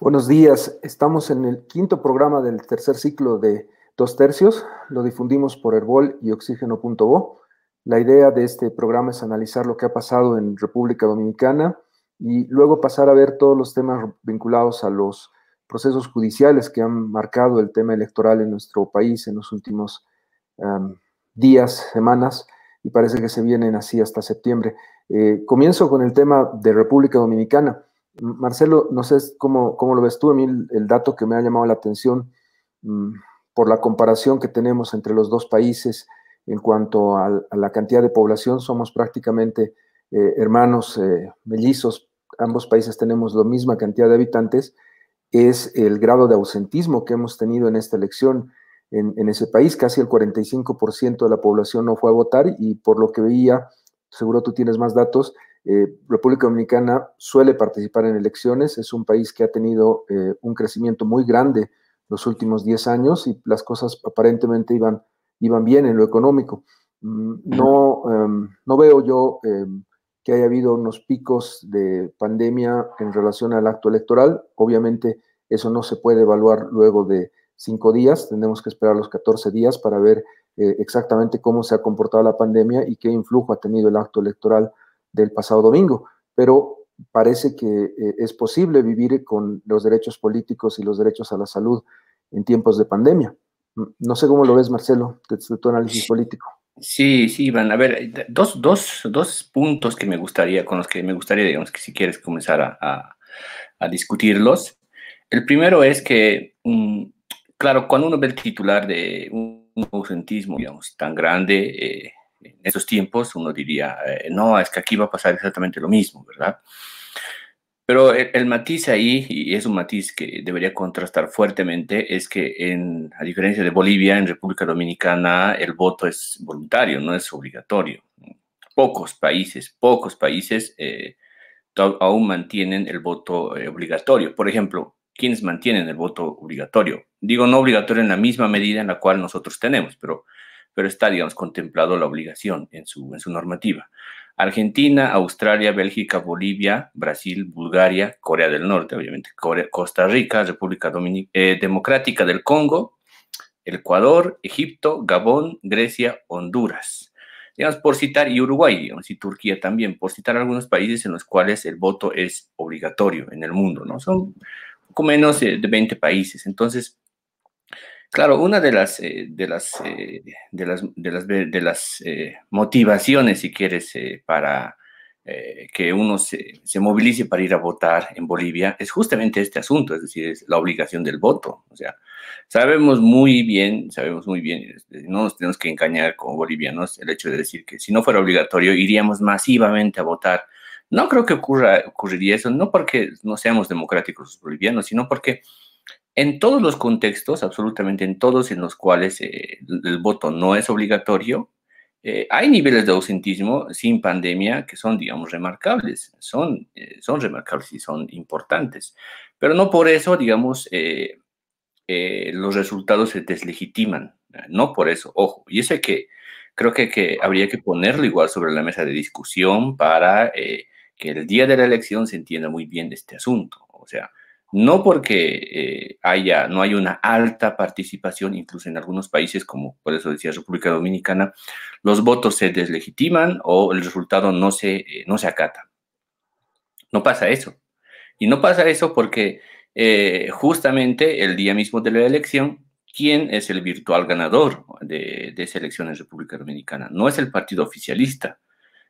Buenos días, estamos en el quinto programa del tercer ciclo de Dos Tercios, lo difundimos por Herbol y Oxígeno.bo. La idea de este programa es analizar lo que ha pasado en República Dominicana y luego pasar a ver todos los temas vinculados a los procesos judiciales que han marcado el tema electoral en nuestro país en los últimos días, semanas, y parece que se vienen así hasta septiembre. Eh, comienzo con el tema de República Dominicana. Marcelo, no sé cómo, cómo lo ves tú, a mí el, dato que me ha llamado la atención mm, por la comparación que tenemos entre los dos países en cuanto a, la cantidad de población, somos prácticamente eh, hermanos eh, mellizos, ambos países tenemos la misma cantidad de habitantes, es el grado de ausentismo que hemos tenido en esta elección. En, en ese país casi el 45% de la población no fue a votar y por lo que veía, seguro tú tienes más datos, eh, República Dominicana suele participar en elecciones, es un país que ha tenido eh, un crecimiento muy grande los últimos 10 años y las cosas aparentemente iban, iban bien en lo económico. Mm, em, no, veo yo em, que haya habido unos picos de pandemia en relación al acto electoral. Obviamente eso no se puede evaluar luego de cinco días, tenemos que esperar los 14 días para ver eh, exactamente cómo se ha comportado la pandemia y qué influjo ha tenido el acto electoral el pasado domingo, pero parece que eh, es posible vivir con los derechos políticos y los derechos a la salud en tiempos de pandemia. Mm, no sé cómo lo ves, Marcelo, de tu análisis político. Sí, sí, Iván. A ver, dos, dos, dos puntos que me gustaría, con los que me gustaría, digamos, que si quieres comenzar a, a, discutirlos. El primero es que, mm, claro, cuando uno ve el titular de un ausentismo, digamos, tan grande, eh, en esos tiempos uno diría, eh, no, es que aquí va a pasar exactamente lo mismo, ¿verdad? Pero el, matiz ahí, y es un matiz que debería contrastar fuertemente, es que en, a diferencia de Bolivia, en República Dominicana el voto es voluntario, no es obligatorio. Pocos países, pocos países eh, aún mantienen el voto eh, obligatorio. Por ejemplo, ¿quiénes mantienen el voto obligatorio? Digo, no obligatorio en la misma medida en la cual nosotros tenemos, pero pero está, digamos, contemplado la obligación en su, en su normativa. Argentina, Australia, Bélgica, Bolivia, Brasil, Bulgaria, Corea del Norte, obviamente, Costa Rica, República eh, Democrática del Congo, Ecuador, Egipto, Gabón, Grecia, Honduras. Digamos, por citar, y Uruguay, digamos, y Turquía también, por citar algunos países en los cuales el voto es obligatorio en el mundo, ¿no? Son poco menos eh, de 20 países. Entonces, Claro, una eh, eh, de las, de las, de las, de las, eh, motivaciones, si quieres, para que uno se, movilice para ir a votar en Bolivia es justamente este asunto, es decir, es la obligación del voto. O sea, sabemos muy bien, sabemos muy bien, este, no nos tenemos que engañar como bolivianos el hecho de decir que si no fuera obligatorio iríamos masivamente a votar. No creo que ocurra, ocurriría eso, no porque no seamos democráticos los bolivianos, sino porque en todos los contextos, absolutamente en todos en los cuales eh, el voto no es obligatorio, eh, hay niveles de ausentismo sin pandemia que son, digamos, remarcables, son, eh, son remarcables y son importantes. Pero no por eso, digamos, los resultados se deslegitiman, no por eso, ojo. Y ese que creo que, que, habría que ponerlo igual sobre la mesa de discusión para que el día de la elección se entienda muy bien este asunto. O sea, no porque eh, haya, no hay una alta participación, incluso en algunos países, como por eso decía República Dominicana, los votos se deslegitiman o el resultado no se, eh, no se acata. No pasa eso. Y no pasa eso porque eh, justamente el día mismo de la elección, ¿quién es el virtual ganador de, de esa elección en República Dominicana? No es el partido oficialista,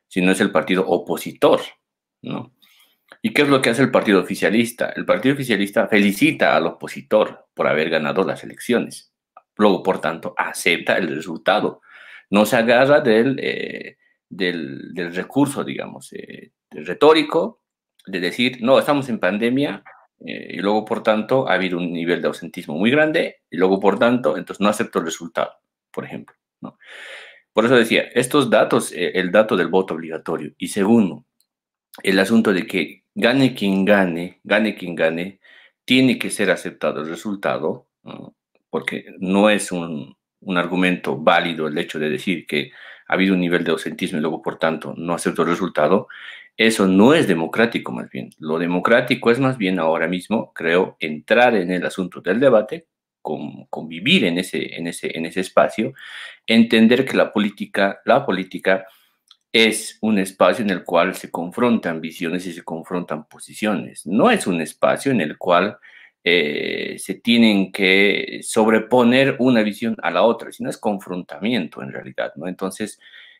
sino es el partido opositor, ¿no? ¿Y qué es lo que hace el partido oficialista? El partido oficialista felicita al opositor por haber ganado las elecciones. Luego, por tanto, acepta el resultado. No se agarra del, eh, del, recurso, digamos, eh, retórico de decir, no, estamos en pandemia eh, y luego, por tanto, ha habido un nivel de ausentismo muy grande y luego, por tanto, entonces no acepto el resultado, por ejemplo. Por eso decía, estos datos, el dato del voto obligatorio y segundo, el asunto de que gane quien gane, gane quien gane, tiene que ser aceptado el resultado, porque no es un, argumento válido el hecho de decir que ha habido un nivel de ausentismo y luego, por tanto, no acepto el resultado. Eso no es democrático, más bien. Lo democrático es más bien ahora mismo, creo, entrar en el asunto del debate, con, convivir en ese, en, ese, en ese espacio, entender que la política, la política es un espacio en el cual se confrontan visiones y se confrontan posiciones. No es un espacio en el cual eh, se tienen que sobreponer una visión a la otra, sino es confrontamiento en realidad, ¿no? Entonces,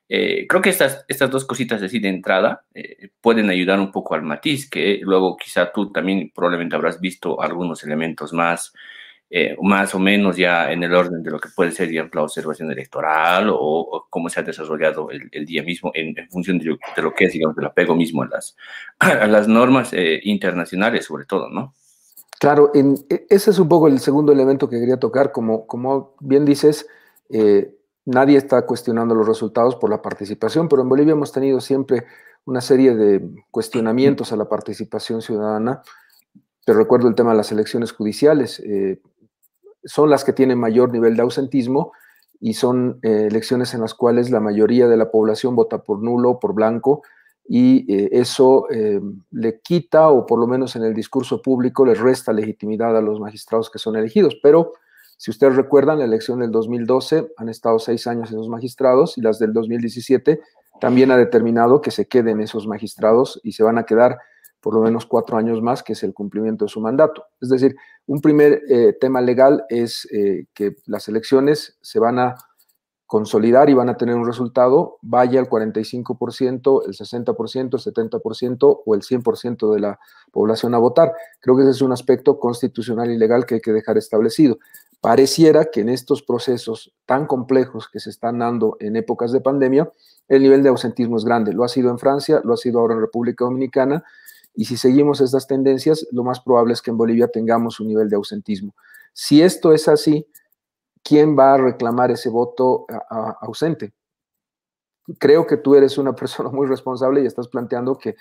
eh, creo que estas, estas dos cositas así de entrada eh, pueden ayudar un poco al matiz, que luego quizá tú también probablemente habrás visto algunos elementos más eh, más o menos ya en el orden de lo que puede ser la observación electoral o, cómo se ha desarrollado el, día mismo en, función de lo, que es, digamos, el apego mismo a las, a las normas eh, internacionales, sobre todo, ¿no? Claro, en, e, ese es un poco el segundo elemento que quería tocar. Como, como bien dices, eh, nadie está cuestionando los resultados por la participación, pero en Bolivia hemos tenido siempre una serie de cuestionamientos a la participación ciudadana. Te recuerdo el tema de las elecciones judiciales son las que tienen mayor nivel de ausentismo y son eh, elecciones en las cuales la mayoría de la población vota por nulo, por blanco, y eh, eso eh, le quita, o por lo menos en el discurso público, le resta legitimidad a los magistrados que son elegidos. Pero si ustedes recuerdan, la elección del 2012 han estado seis años esos magistrados y las del 2017 también ha determinado que se queden esos magistrados y se van a quedar por lo menos cuatro años más, que es el cumplimiento de su mandato. Es decir, un primer eh, tema legal es eh, que las elecciones se van a consolidar y van a tener un resultado, vaya el 45%, el 60%, el 70% o el 100% de la población a votar. Creo que ese es un aspecto constitucional y legal que hay que dejar establecido. Pareciera que en estos procesos tan complejos que se están dando en épocas de pandemia, el nivel de ausentismo es grande. Lo ha sido en Francia, lo ha sido ahora en República Dominicana y si seguimos estas tendencias, lo más probable es que en Bolivia tengamos un nivel de ausentismo. Si esto es así, ¿quién va a reclamar ese voto ausente? Creo que tú eres una persona muy responsable y estás planteando que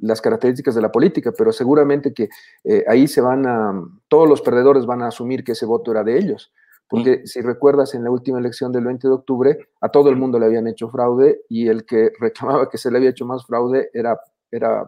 las características de la política, pero seguramente que eh, ahí se van a, todos los perdedores van a asumir que ese voto era de ellos. Porque si recuerdas, en la última elección del 20 de octubre, a todo el mundo le habían hecho fraude y el que reclamaba que se le había hecho más fraude era, era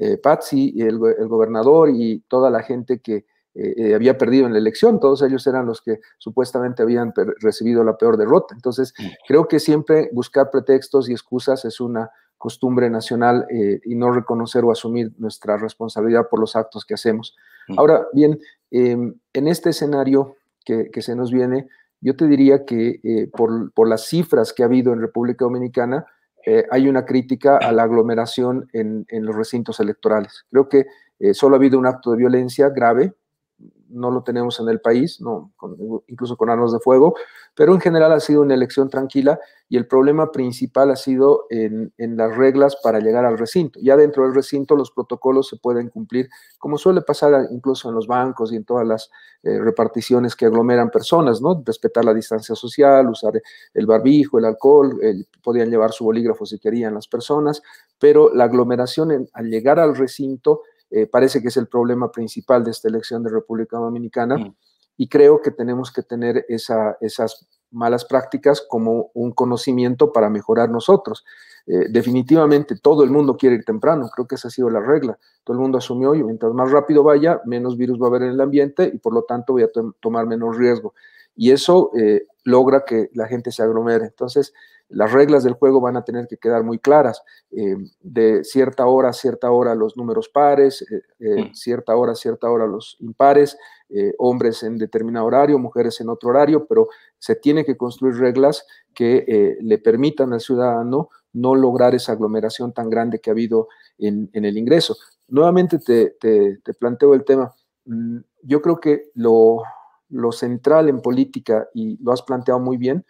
eh, Patsy, el, gobernador y toda la gente que eh, eh, había perdido en la elección, todos ellos eran los que supuestamente habían recibido la peor derrota. Entonces, mm. creo que siempre buscar pretextos y excusas es una costumbre nacional y no reconocer o asumir nuestra responsabilidad por los actos que hacemos. Mm. Ahora bien, em, en este escenario que, se nos viene, yo te diría que por, las cifras que ha habido en República Dominicana, eh, hay una crítica a la aglomeración en, los recintos electorales. Creo que eh, solo ha habido un acto de violencia grave, no lo tenemos en el país, no, incluso con armas de fuego, pero en general ha sido una elección tranquila y el problema principal ha sido en, las reglas para llegar al recinto. Ya dentro del recinto los protocolos se pueden cumplir, como suele pasar incluso en los bancos y en todas las eh, reparticiones que aglomeran personas, ¿no? Respetar la distancia social, usar el barbijo, el alcohol, podían llevar su bolígrafo si querían las personas, pero la aglomeración al llegar al recinto eh, parece que es el problema principal de esta elección de República Dominicana. Mm. Y creo que tenemos que tener esas malas prácticas como un conocimiento para mejorar nosotros. Eh, definitivamente todo el mundo quiere ir temprano, creo que esa ha sido la regla. Todo el mundo asumió y mientras más rápido vaya, menos virus va a haber en el ambiente y por lo tanto voy a tomar menos riesgo. Y eso eh, logra que la gente se aglomere. Entonces, las reglas del juego van a tener que quedar muy claras. Eh, de cierta hora a cierta hora los números pares, eh, eh, mm. cierta hora a cierta hora los impares, hombres en determinado horario, mujeres en otro horario, pero se tiene que construir reglas que le permitan al ciudadano no lograr esa aglomeración tan grande que ha habido en, en el ingreso. Nuevamente te, te, te planteo el tema. Mm, yo creo que lo, lo central en política, y lo has planteado muy bien,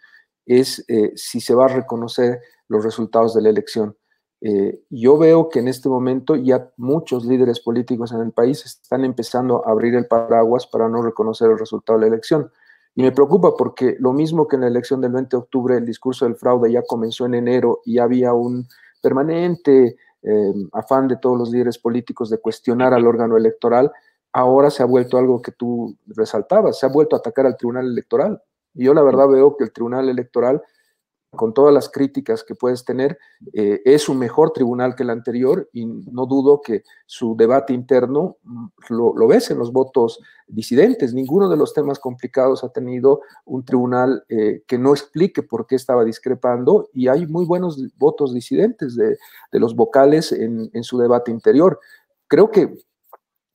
es eh, si se va a reconocer los resultados de la elección. Eh, yo veo que en este momento ya muchos líderes políticos en el país están empezando a abrir el paraguas para no reconocer el resultado de la elección. Y me preocupa porque lo mismo que en la elección del 20 de octubre, el discurso del fraude ya comenzó en enero y había un permanente eh, afán de todos los líderes políticos de cuestionar al órgano electoral, ahora se ha vuelto algo que tú resaltabas, se ha vuelto a atacar al Tribunal Electoral. Y yo la verdad veo que el Tribunal Electoral, con todas las críticas que puedes tener, eh, es un mejor tribunal que el anterior y no dudo que su debate interno mm, lo, ves en los votos disidentes. Ninguno de los temas complicados ha tenido un tribunal eh, que no explique por qué estaba discrepando y hay muy buenos votos disidentes de, los vocales en su debate interior. Creo que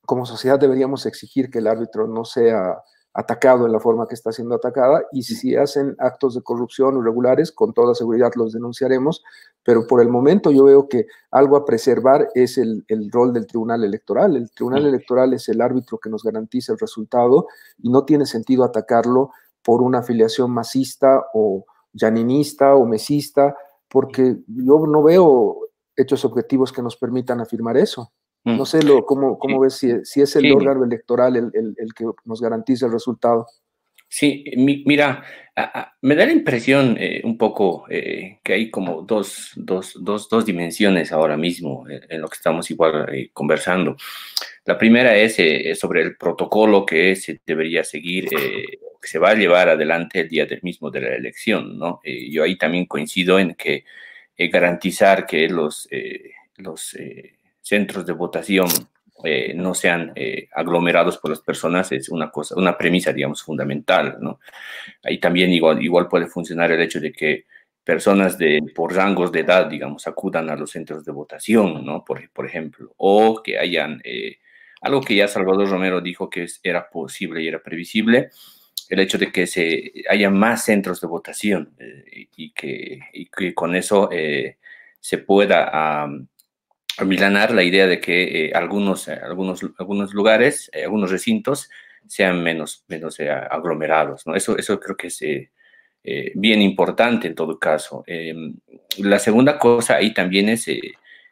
como sociedad deberíamos exigir que el árbitro no sea atacado en la forma que está siendo atacada y si hacen actos de corrupción irregulares, con toda seguridad los denunciaremos, pero por el momento yo veo que algo a preservar es el, rol del Tribunal Electoral. El Tribunal Electoral es el árbitro que nos garantiza el resultado y no tiene sentido atacarlo por una afiliación masista o yaninista, o mesista, porque yo no veo hechos objetivos que nos permitan afirmar eso. Mm. No sé lo, cómo, ves si, es el órgano electoral el, que nos garantiza el resultado. Sí, mira, me da la impresión eh, un poco eh, que hay como dos, dos, dimensiones ahora mismo eh, en lo que estamos igual conversando. La primera es sobre el protocolo que se debería seguir, que se va a llevar adelante el día del mismo de la elección, ¿no? yo ahí también coincido en que garantizar que los... los centros de votación eh, no sean eh, aglomerados por las personas es una cosa, una premisa, digamos, fundamental, ¿no? Ahí también igual, igual puede funcionar el hecho de que personas de, por rangos de edad, digamos, acudan a los centros de votación, ¿no? Por, por ejemplo, o que hayan, eh, algo que ya Salvador Romero dijo que era posible y era previsible, el hecho de que se haya más centros de votación y que, con eso se pueda milanar la idea de que eh, algunos, eh, algunos, algunos lugares, eh, algunos recintos sean menos, menos aglomerados. ¿no? Eso, eso creo que es bien importante en todo caso. Em, la segunda cosa ahí también es,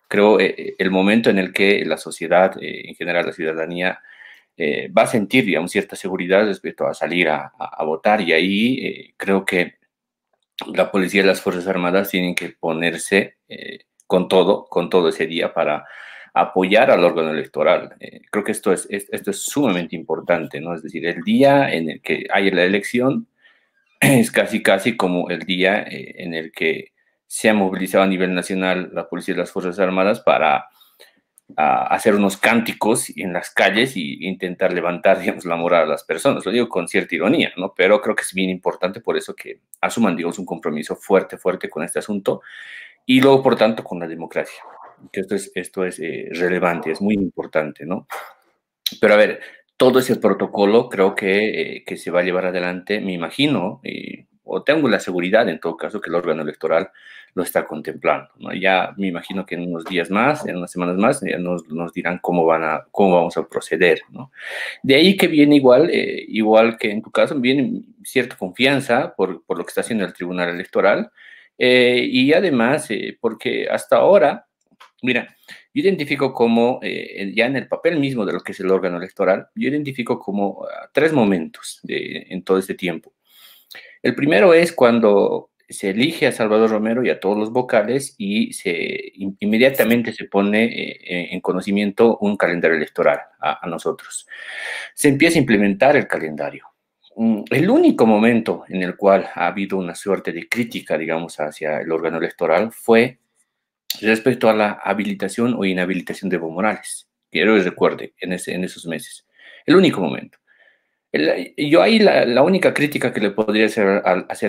creo, el momento en el que la sociedad, en general la ciudadanía, va a sentir, digamos, cierta seguridad respecto a salir a, a votar. Y ahí creo que la policía y las Fuerzas Armadas tienen que ponerse con todo, con todo ese día para apoyar al órgano electoral. Eh, creo que esto es, esto es sumamente importante, ¿no? Es decir, el día en el que hay la elección es casi, casi como el día eh, en el que se ha movilizado a nivel nacional la policía y las Fuerzas Armadas para hacer unos cánticos en las calles e intentar levantar, digamos, la moral a las personas. Lo digo con cierta ironía, ¿no? Pero creo que es bien importante por eso que asuman, digamos, un compromiso fuerte, fuerte con este asunto y luego, por tanto, con la democracia. Esto es, esto es eh, relevante, es muy importante, ¿no? Pero a ver, todo ese protocolo creo que, eh, que se va a llevar adelante, me imagino, o tengo la seguridad en todo caso que el órgano electoral lo está contemplando. ¿no? Ya me imagino que en unos días más, en unas semanas más, ya nos, nos, dirán cómo, van a, cómo vamos a proceder. ¿no? De ahí que viene igual, eh, igual que en tu caso, viene cierta confianza por, por, lo que está haciendo el Tribunal Electoral eh, y además, eh, porque hasta ahora, mira, yo identifico como, eh, ya en el papel mismo de lo que es el órgano electoral, yo identifico como ah, tres momentos en todo este tiempo. El primero es cuando se elige a Salvador Romero y a todos los vocales y se inmediatamente se pone en conocimiento un calendario electoral a, nosotros. Se empieza a implementar el calendario el único momento en el cual ha habido una suerte de crítica, digamos, hacia el órgano electoral fue respecto a la habilitación o inhabilitación de Evo Morales. Quiero que recuerde, en, ese, en esos meses. El único momento. yo ahí la, única crítica que le podría hacer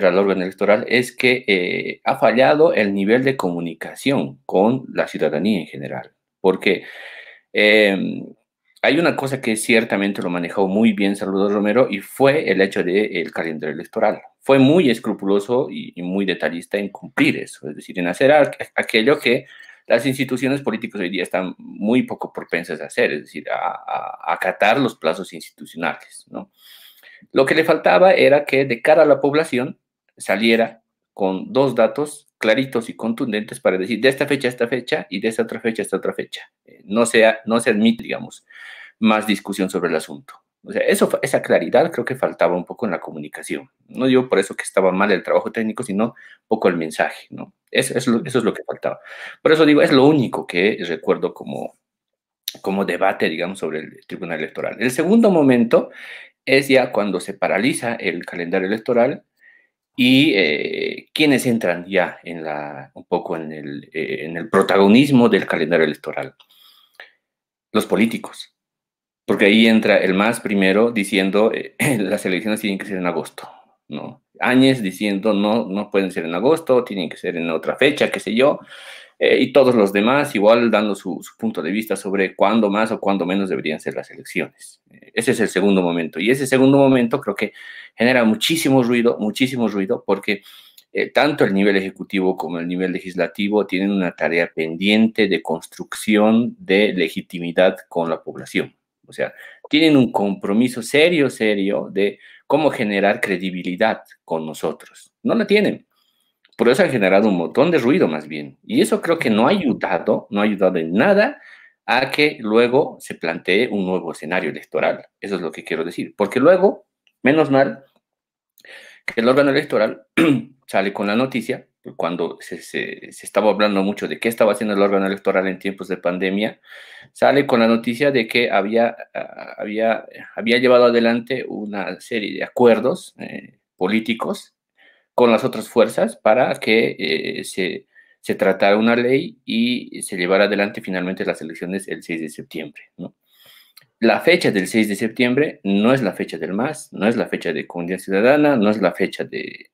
al, órgano electoral es que eh, ha fallado el nivel de comunicación con la ciudadanía en general. Porque eh, hay una cosa que ciertamente lo manejó muy bien Salvador Romero y fue el hecho del calendario electoral. Fue muy escrupuloso y, muy detallista en cumplir eso, es decir, en hacer aquello que las instituciones políticas hoy día están muy poco propensas a hacer, es decir, a, acatar los plazos institucionales. Lo que le faltaba era que de cara a la población saliera con dos datos claritos y contundentes para decir de esta fecha a esta fecha y de esta otra fecha a esta otra fecha. Eh, no no se admite, digamos, más discusión sobre el asunto. O sea, eso, esa claridad creo que faltaba un poco en la comunicación. No digo por eso que estaba mal el trabajo técnico, sino un poco el mensaje, ¿no? Eso, es lo que faltaba. Por eso digo, es lo único que recuerdo como, como debate, digamos, sobre el Tribunal Electoral. El segundo momento es ya cuando se paraliza el calendario electoral y eh, quienes entran ya en la, un poco en el, eh, en el protagonismo del calendario electoral. Los políticos. Porque ahí entra el más primero diciendo eh, las elecciones tienen que ser en agosto, ¿no? Áñez diciendo no, no pueden ser en agosto, tienen que ser en otra fecha, qué sé yo. Eh, y todos los demás igual dando su, punto de vista sobre cuándo más o cuándo menos deberían ser las elecciones. Eh, ese es el segundo momento. Y ese segundo momento creo que genera muchísimo ruido, muchísimo ruido, porque tanto el nivel ejecutivo como el nivel legislativo tienen una tarea pendiente de construcción de legitimidad con la población. O sea, tienen un compromiso serio, serio de cómo generar credibilidad con nosotros. No la tienen. Por eso han generado un montón de ruido más bien. Y eso creo que no ha ayudado, no ha ayudado en nada a que luego se plantee un nuevo escenario electoral. Eso es lo que quiero decir. Porque luego, menos mal, que el órgano electoral sale con la noticia cuando se, estaba hablando mucho de qué estaba haciendo el órgano electoral en tiempos de pandemia, sale con la noticia de que había, ah, había, había llevado adelante una serie de acuerdos eh, políticos con las otras fuerzas para que eh, se, se tratara una ley y se llevara adelante finalmente las elecciones el 6 de septiembre. ¿no? la fecha del 6 de septiembre no es la fecha del MAS, no es la fecha de Comunidad Ciudadana, no es la fecha de,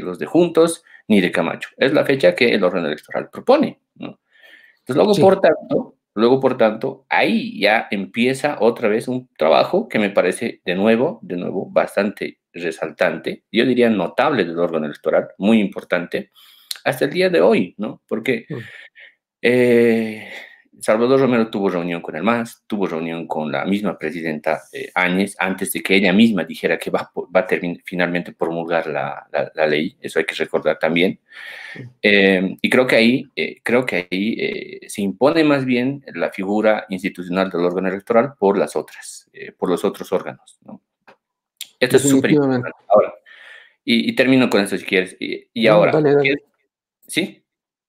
los de Juntos ni de Camacho. Es la fecha que el órgano electoral propone. Entonces, luego, por tanto, luego, por tanto, ahí ya empieza otra vez un trabajo que me parece, de nuevo, de nuevo, bastante resaltante, yo diría notable del órgano electoral, muy importante, hasta el día de hoy, ¿no? Porque... Mm. Eh, Salvador Romero tuvo reunión con el MAS, tuvo reunión con la misma presidenta eh, Áñez, antes de que ella misma dijera que va, va a finalmente promulgar la, la, ley, eso hay que recordar también. Em, y creo que ahí, eh, creo que ahí eh, se impone más bien la figura institucional del órgano electoral por las otras, por los otros órganos. Esto es súper importante. y, termino con eso si quieres. Y, ahora, ¿sí?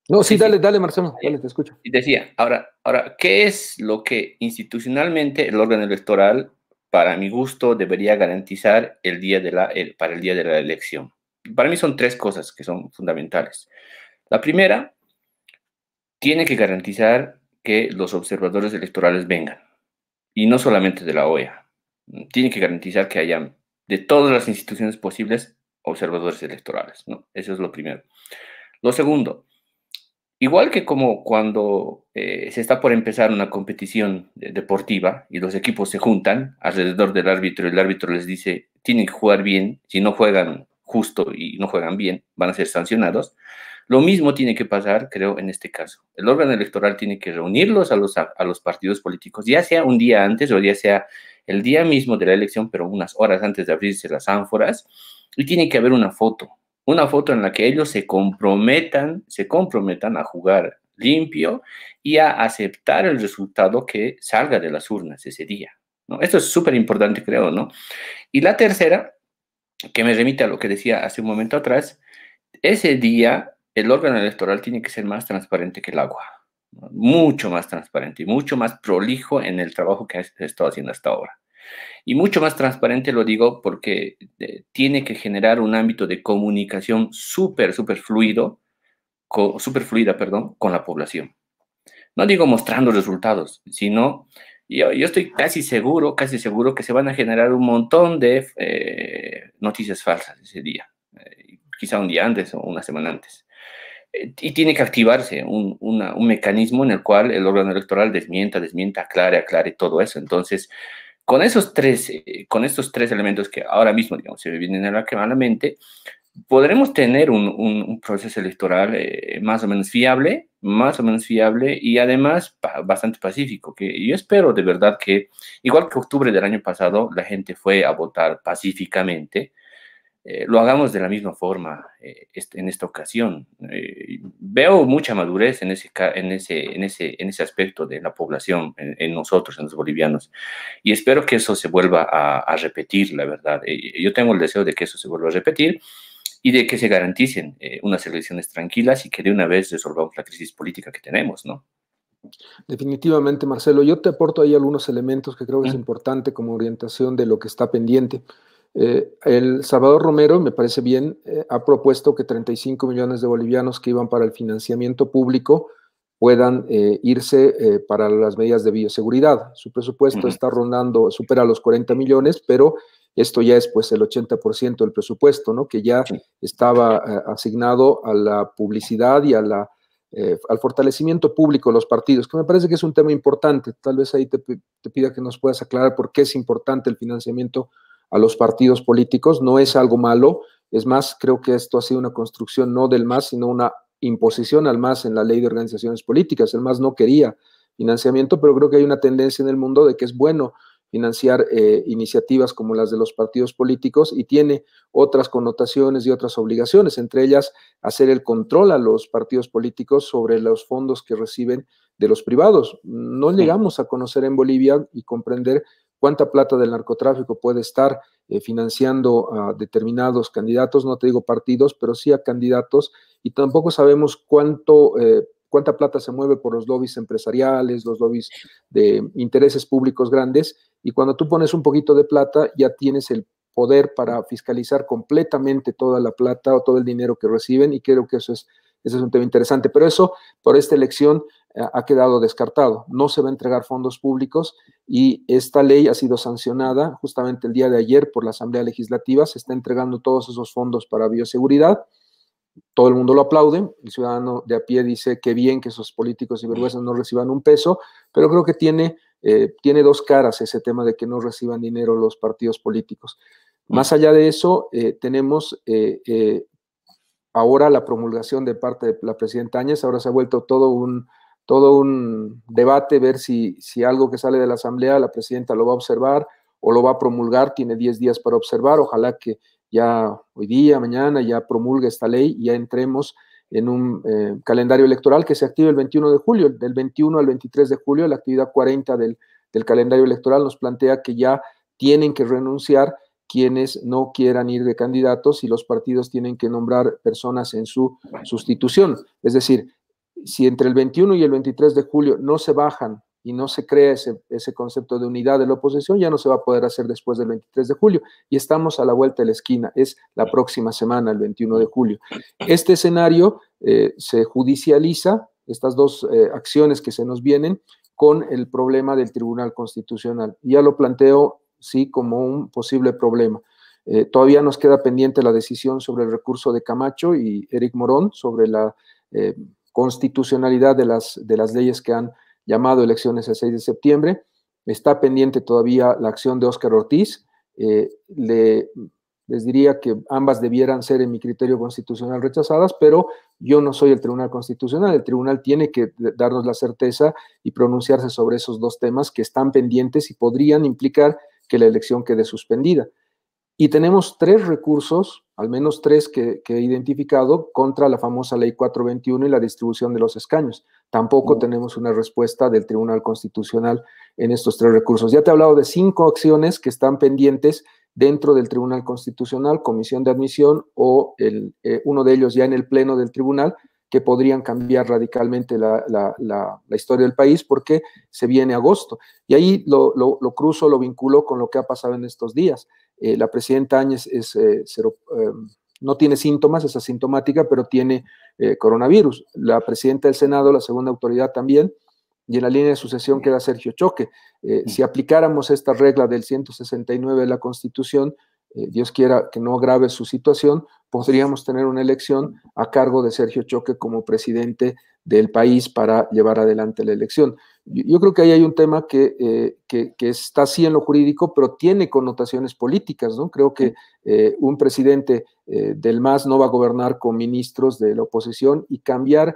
No, sí, dale, dale, Marcelo, dale, te escucho. Y decía, ahora, ahora, ¿qué es lo que institucionalmente el órgano electoral, para mi gusto, debería garantizar el día de la, para el día de la elección? Para mí son tres cosas que son fundamentales. La primera, tiene que garantizar que los observadores electorales vengan, y no solamente de la OEA. Tiene que garantizar que hayan, de todas las instituciones posibles observadores electorales, Eso es lo primero. Lo segundo, Igual que como cuando eh, se está por empezar una competición eh, deportiva y los equipos se juntan alrededor del árbitro, y el árbitro les dice, tienen que jugar bien, si no juegan justo y no juegan bien, van a ser sancionados. Lo mismo tiene que pasar, creo, en este caso. El órgano electoral tiene que reunirlos a los, a los partidos políticos, ya sea un día antes o ya sea el día mismo de la elección, pero unas horas antes de abrirse las ánforas, y tiene que haber una foto, una foto en la que ellos se comprometan, se comprometan a jugar limpio y a aceptar el resultado que salga de las urnas ese día. ¿no? Esto es súper importante, creo, ¿no? Y la tercera, que me remite a lo que decía hace un momento atrás, ese día el órgano electoral tiene que ser más transparente que el agua, mucho más transparente y mucho más prolijo en el trabajo que ha estado haciendo hasta ahora. Y mucho más transparente lo digo porque eh, tiene que generar un ámbito de comunicación súper, súper fluido, súper fluida, perdón, con la población. No digo mostrando resultados, sino yo, yo, estoy casi seguro, casi seguro que se van a generar un montón de eh, noticias falsas ese día, eh, quizá un día antes o una semana antes. Y tiene que activarse un, un mecanismo en el cual el órgano electoral desmienta, desmienta, aclare, aclare todo eso. Entonces, con esos tres, eh, con estos tres elementos que ahora mismo, digamos, se vienen a la, a la mente, podremos tener un, proceso electoral eh, más o menos fiable, más o menos fiable y además bastante pacífico, que yo espero de verdad que, igual que octubre del año pasado, la gente fue a votar pacíficamente, eh, lo hagamos de la misma forma eh, este, en esta ocasión. Eh, veo mucha madurez en ese, en ese, en ese, aspecto de la población, en, nosotros, en los bolivianos, y espero que eso se vuelva a, repetir, la verdad. yo tengo el deseo de que eso se vuelva a repetir y de que se garanticen unas elecciones tranquilas y que de una vez resolvamos la crisis política que tenemos, ¿no? Definitivamente, Marcelo. Yo te aporto ahí algunos elementos que creo que es importante como orientación de lo que está pendiente. Eh, el Salvador Romero, me parece bien, eh, ha propuesto que 35 millones de bolivianos que iban para el financiamiento público puedan eh, irse para las medidas de bioseguridad. Su presupuesto está rondando, supera los 40 millones, pero esto ya es pues el 80% del presupuesto, ¿no? Que ya estaba asignado a la publicidad y a la, al fortalecimiento público de los partidos, que me parece que es un tema importante. Tal vez ahí te, te pida que nos puedas aclarar por qué es importante el financiamiento a los partidos políticos. No es algo malo, es más, creo que esto ha sido una construcción no del MAS, sino una imposición al MAS en la ley de organizaciones políticas. El MAS no quería financiamiento, pero creo que hay una tendencia en el mundo de que es bueno financiar eh, iniciativas como las de los partidos políticos y tiene otras connotaciones y otras obligaciones, entre ellas hacer el control a los partidos políticos sobre los fondos que reciben de los privados. No llegamos a conocer en Bolivia y comprender cuánta plata del narcotráfico puede estar eh, financiando a determinados candidatos, no te digo partidos, pero sí a candidatos, y tampoco sabemos cuánto, eh, cuánta plata se mueve por los lobbies empresariales, los lobbies de intereses públicos grandes, y cuando tú pones un poquito de plata, ya tienes el poder para fiscalizar completamente toda la plata o todo el dinero que reciben, y creo que eso es ese es un tema interesante, pero eso por esta elección eh, ha quedado descartado. No se va a entregar fondos públicos y esta ley ha sido sancionada justamente el día de ayer por la Asamblea Legislativa. Se está entregando todos esos fondos para bioseguridad. Todo el mundo lo aplaude. El ciudadano de a pie dice que bien que esos políticos y vergüenzas no reciban un peso, pero creo que tiene, eh, tiene dos caras ese tema de que no reciban dinero los partidos políticos. Mm. Más allá de eso, eh, tenemos ahora la promulgación de parte de la presidenta Áñez, ahora se ha vuelto todo un, todo un debate, ver si, si algo que sale de la Asamblea la presidenta lo va a observar o lo va a promulgar, tiene 10 días para observar, ojalá que ya hoy día, mañana, ya promulgue esta ley y ya entremos en un eh, calendario electoral que se active el 21 de julio, del 21 al 23 de julio, la actividad 40 del, del calendario electoral nos plantea que ya tienen que renunciar quienes no quieran ir de candidatos y los partidos tienen que nombrar personas en su sustitución. Es decir, si entre el 21 y el 23 de julio no se bajan y no se crea ese, ese, concepto de unidad de la oposición, ya no se va a poder hacer después del 23 de julio. Y estamos a la vuelta de la esquina, es la próxima semana, el 21 de julio. Este escenario eh, se judicializa, estas dos eh, acciones que se nos vienen, con el problema del Tribunal Constitucional. Ya lo planteo ¿sí? como un posible problema. Eh, todavía nos queda pendiente la decisión sobre el recurso de Camacho y Eric Morón sobre la eh, constitucionalidad de las, de las leyes que han llamado elecciones el 6 de septiembre. Está pendiente todavía la acción de Óscar Ortiz. Eh, les diría que ambas debieran ser, en mi criterio constitucional, rechazadas, pero yo no soy el Tribunal Constitucional. El Tribunal tiene que darnos la certeza y pronunciarse sobre esos dos temas que están pendientes y podrían implicar que la elección quede suspendida. Y tenemos tres recursos, al menos tres que, he identificado, contra la famosa ley 421 y la distribución de los escaños. Tampoco tenemos una respuesta del Tribunal Constitucional en estos tres recursos. Ya te he hablado de cinco acciones que están pendientes dentro del Tribunal Constitucional, comisión de admisión o el, eh, uno de ellos ya en el Pleno del Tribunal, que podrían cambiar radicalmente la, historia del país porque se viene agosto. Y ahí lo, lo, lo, cruzo, lo vinculo con lo que ha pasado en estos días. Eh, la presidenta Áñez es, eh, em, no tiene síntomas, es asintomática, pero tiene eh, coronavirus. La presidenta del Senado, la segunda autoridad también, y en la línea de sucesión queda Sergio Choque. Mm. Si aplicáramos esta regla del 169 de la Constitución, eh, Dios quiera que no agrave su situación, podríamos tener una elección a cargo de Sergio Choque como presidente del país para llevar adelante la elección. Yo, creo que ahí hay un tema eh, que, que, está así en lo jurídico, pero tiene connotaciones políticas, ¿no? Creo que eh, un presidente del MAS no va a gobernar con ministros de la oposición y cambiar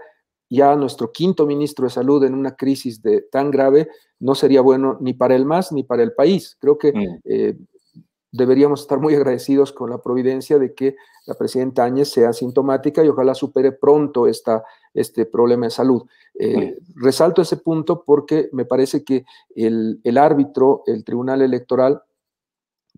ya nuestro quinto ministro de salud en una crisis de, tan grave no sería bueno ni para el MAS ni para el país. Creo que mm deberíamos estar muy agradecidos con la providencia de que la presidenta Áñez sea sintomática y ojalá supere pronto este problema de salud. Eh, resalto ese punto porque me parece que el, árbitro, el tribunal electoral,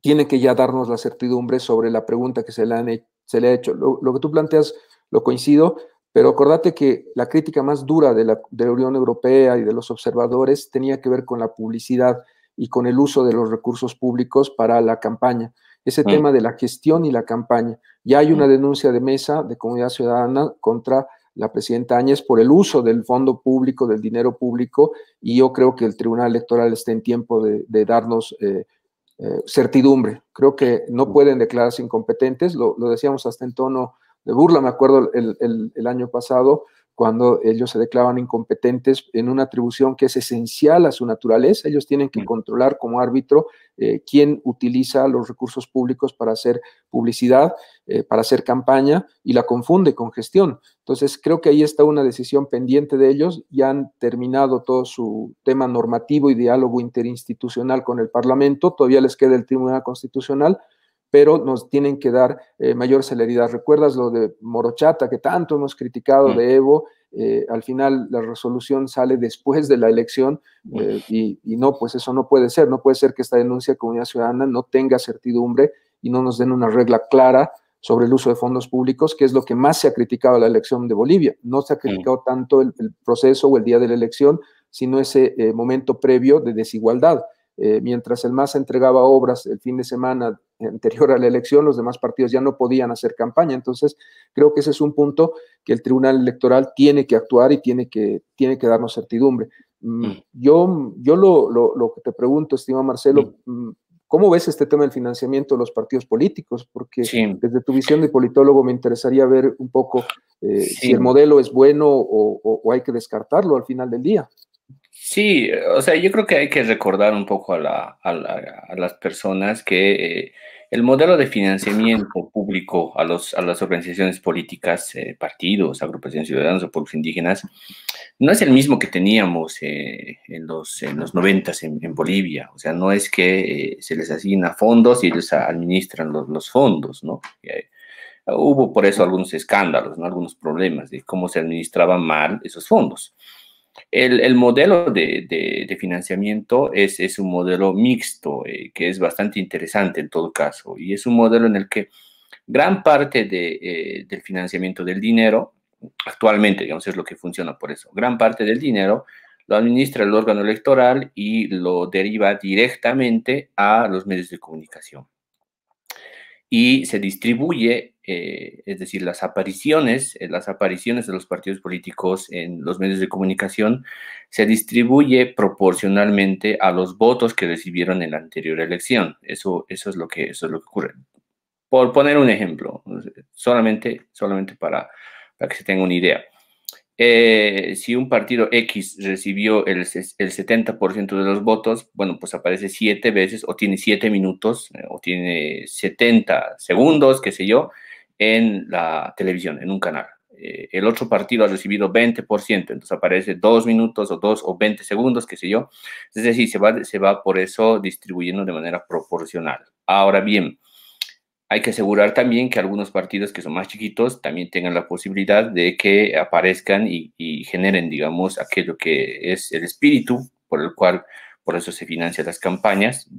tiene que ya darnos la certidumbre sobre la pregunta que se le, han, se le ha hecho. Lo, que tú planteas lo coincido, pero acordate que la crítica más dura de la, de la Unión Europea y de los observadores tenía que ver con la publicidad y con el uso de los recursos públicos para la campaña. Ese mm. tema de la gestión y la campaña. Ya hay una mm. denuncia de mesa de comunidad ciudadana contra la presidenta Áñez por el uso del fondo público, del dinero público, y yo creo que el Tribunal Electoral está en tiempo de, darnos eh, eh, certidumbre. Creo que no mm. pueden declararse incompetentes, lo, decíamos hasta en tono de burla, me acuerdo el año pasado, cuando ellos se declaran incompetentes en una atribución que es esencial a su naturaleza. Ellos tienen que mm. controlar como árbitro eh, quién utiliza los recursos públicos para hacer publicidad, eh, para hacer campaña y la confunde con gestión. Entonces, creo que ahí está una decisión pendiente de ellos. Ya han terminado todo su tema normativo y diálogo interinstitucional con el Parlamento. Todavía les queda el Tribunal Constitucional pero nos tienen que dar eh, mayor celeridad. ¿Recuerdas lo de Morochata que tanto hemos criticado mm. de Evo? Eh, al final la resolución sale después de la elección eh, y, no, pues eso no puede ser, no puede ser que esta denuncia de comunidad ciudadana no tenga certidumbre y no nos den una regla clara sobre el uso de fondos públicos, que es lo que más se ha criticado a la elección de Bolivia. No se ha criticado tanto el, proceso o el día de la elección, sino ese momento previo de desigualdad eh, mientras el MAS entregaba obras el fin de semana anterior a la elección, los demás partidos ya no podían hacer campaña. Entonces, creo que ese es un punto que el Tribunal Electoral tiene que actuar y tiene que, tiene que darnos certidumbre. Mm, mm. Yo, yo lo, que te pregunto, estimado Marcelo, mm. ¿cómo ves este tema del financiamiento de los partidos políticos? Porque desde tu visión de politólogo me interesaría ver un poco eh, si el modelo es bueno o hay que descartarlo al final del día. Sí, eh, o sea, yo creo que hay que recordar un poco a, las personas que eh, el modelo de financiamiento público a, a las organizaciones políticas, eh, partidos, agrupaciones ciudadanas o pueblos indígenas, no es el mismo que teníamos en los en 90 en, Bolivia. O sea, no es que se les asigna fondos y les administran los, fondos, ¿no? hubo por eso algunos escándalos, algunos problemas de cómo se administraban mal esos fondos. El, modelo de, financiamiento es, un modelo mixto, eh, que es bastante interesante en todo caso, y es un modelo en el que gran parte eh, del financiamiento del dinero, actualmente, digamos, es lo que funciona por eso, gran parte del dinero lo administra el órgano electoral y lo deriva directamente a los medios de comunicación y se distribuye, eh, es decir, las apariciones, eh, las apariciones de los partidos políticos en los medios de comunicación, se distribuye proporcionalmente a los votos que recibieron en la anterior elección. Eso, eso, es, lo que, eso es lo que ocurre. Por poner un ejemplo, solamente, solamente para que se tenga una idea. Eh, si un partido X recibió el, el 70% de los votos, bueno, pues aparece siete veces o tiene siete minutos eh, o tiene 70 segundos, qué sé yo, en la televisión, en un canal. Eh, el otro partido ha recibido 20%, entonces aparece dos minutos o dos o 20 segundos, qué sé yo. Es decir, se va, se va por eso distribuyendo de manera proporcional. Ahora bien, hay que asegurar también que algunos partidos que son más chiquitos también tengan la posibilidad de que aparezcan y, generen, digamos, aquello que es el espíritu por el cual, por eso se financian las campañas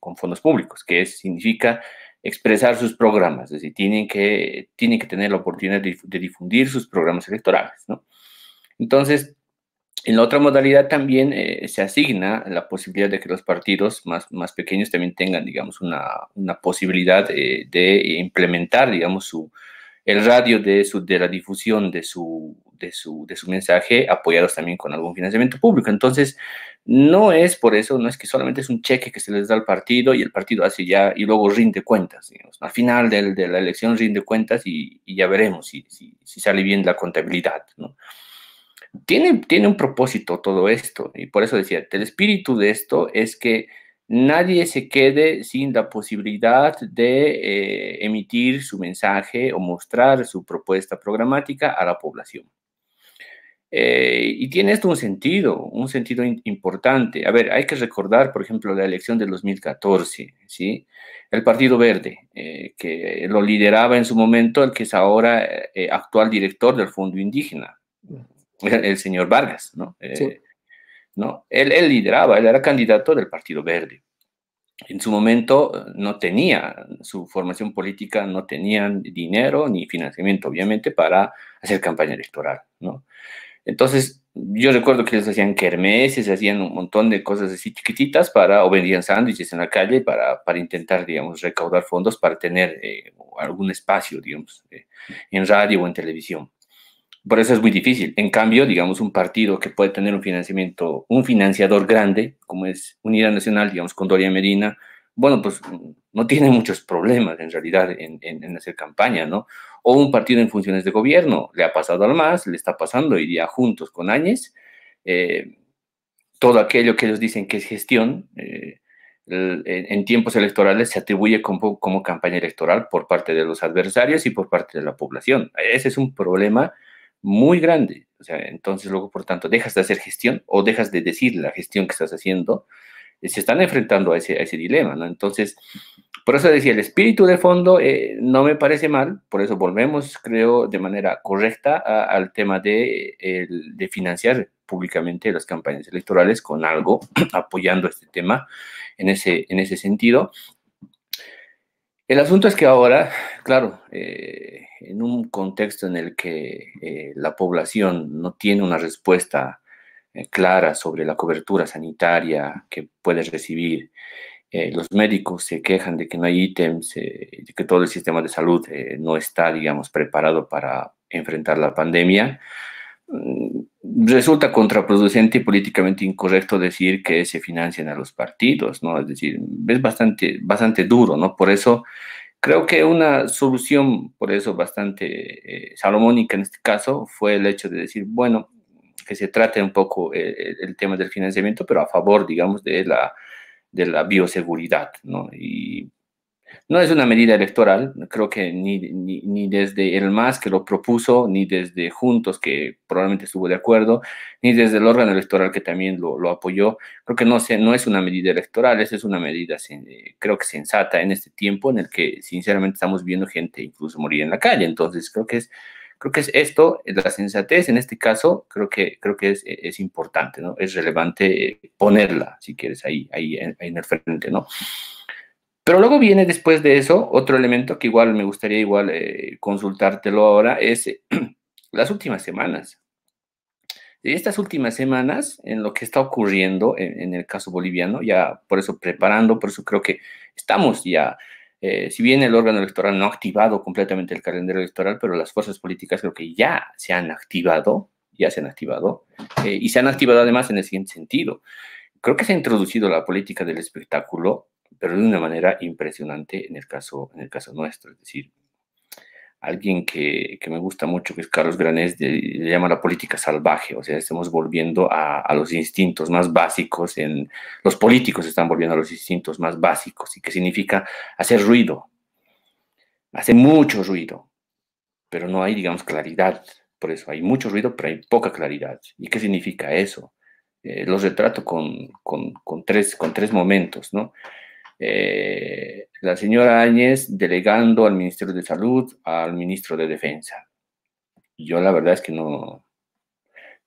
con fondos públicos, que significa expresar sus programas, es decir, tienen que, tienen que tener la oportunidad de, de difundir sus programas electorales, ¿no? Entonces, en la otra modalidad también eh, se asigna la posibilidad de que los partidos más, más pequeños también tengan, digamos, una, una posibilidad eh, de implementar, digamos, su, el radio de, su, de la difusión de su, de, su, de su mensaje, apoyados también con algún financiamiento público. Entonces, no es por eso, no es que solamente es un cheque que se les da al partido y el partido hace ya y luego rinde cuentas. Al final de, de, la elección rinde cuentas y, ya veremos si, si, si, sale bien la contabilidad. ¿no? Tiene, un propósito todo esto, y por eso decía, el espíritu de esto es que nadie se quede sin la posibilidad de eh, emitir su mensaje o mostrar su propuesta programática a la población. Eh, y tiene esto un sentido, un sentido importante. A ver, hay que recordar, por ejemplo, la elección del 2014, ¿sí? El Partido Verde, eh, que lo lideraba en su momento el que es ahora actual director del Fondo Indígena, el, señor Vargas, ¿no? Eh, él, lideraba, él era candidato del Partido Verde. En su momento eh, no tenía, su formación política no tenían dinero ni financiamiento, obviamente, para hacer campaña electoral, ¿no? Entonces, yo recuerdo que ellos hacían kermeses, hacían un montón de cosas así chiquititas para, o vendían sándwiches en la calle para, intentar, digamos, recaudar fondos para tener eh, algún espacio, digamos, en radio o en televisión. Por eso es muy difícil. En cambio, digamos, un partido que puede tener un financiamiento, un financiador grande, como es Unidad Nacional, digamos, con Doria Medina, bueno, pues no tiene muchos problemas en realidad en, hacer campaña, ¿no? O un partido en funciones de gobierno, le ha pasado al MAS, le está pasando, iría juntos con Áñez. Eh, todo aquello que ellos dicen que es gestión, eh, en, tiempos electorales se atribuye como, como campaña electoral por parte de los adversarios y por parte de la población. Ese es un problema muy grande. O sea, entonces luego, por tanto, dejas de hacer gestión o dejas de decir la gestión que estás haciendo. Eh, se están enfrentando a ese, ese dilema, ¿no? Entonces, por eso decía, el espíritu de fondo eh, no me parece mal, por eso volvemos, creo, de manera correcta al tema de, financiar públicamente las campañas electorales con algo apoyando este tema en ese, en ese sentido. El asunto es que ahora, claro, eh, en un contexto en el que eh, la población no tiene una respuesta eh, clara sobre la cobertura sanitaria que puede recibir, los médicos se quejan de que no hay ítems, de que todo el sistema de salud no está, digamos, preparado para enfrentar la pandemia. Mm, resulta contraproducente y políticamente incorrecto decir que se financian a los partidos, ¿no? Es decir, es bastante, bastante duro, ¿no? Por eso creo que una solución, por eso bastante eh, salomónica en este caso, fue el hecho de decir, bueno, que se trate un poco eh, eh, el tema del financiamiento, pero a favor, digamos, de la, de la bioseguridad, ¿no? Y no es una medida electoral, creo que ni, ni, desde el MAS que lo propuso, ni desde Juntos que probablemente estuvo de acuerdo, ni desde el órgano electoral que también lo, apoyó. Creo que no, no es una medida electoral, esa es una medida eh, creo que sensata en este tiempo en el que sinceramente estamos viendo gente incluso morir en la calle. Entonces creo que es, creo que es esto, la sensatez en este caso, creo que, creo que es, e, es importante, ¿no? Es relevante eh, ponerla, si quieres, ahí, en, ahí en el frente, ¿no? Pero luego viene después de eso otro elemento que igual me gustaría igual eh, consultártelo ahora, es eh, las últimas semanas. Y estas últimas semanas, en lo que está ocurriendo en, el caso boliviano, ya por eso preparando, por eso creo que estamos ya, eh, si bien el órgano electoral no ha activado completamente el calendario electoral, pero las fuerzas políticas creo que ya se han activado, ya se han activado, y se han activado además en el siguiente sentido. Creo que se ha introducido la política del espectáculo pero de una manera impresionante en el caso, en el caso nuestro. Es decir, alguien que, que me gusta mucho, que es Carlos Granés, le llama la política salvaje, o sea, estamos volviendo a, los instintos más básicos, en, los políticos están volviendo a los instintos más básicos, y qué significa hacer ruido, hace mucho ruido, pero no hay, digamos, claridad. Por eso hay mucho ruido, pero hay poca claridad. ¿Y qué significa eso? Eh, los retrato con, con, con, tres, con tres momentos, ¿no? Eh, la señora Áñez delegando al Ministerio de Salud al ministro de Defensa. Yo la verdad es que no,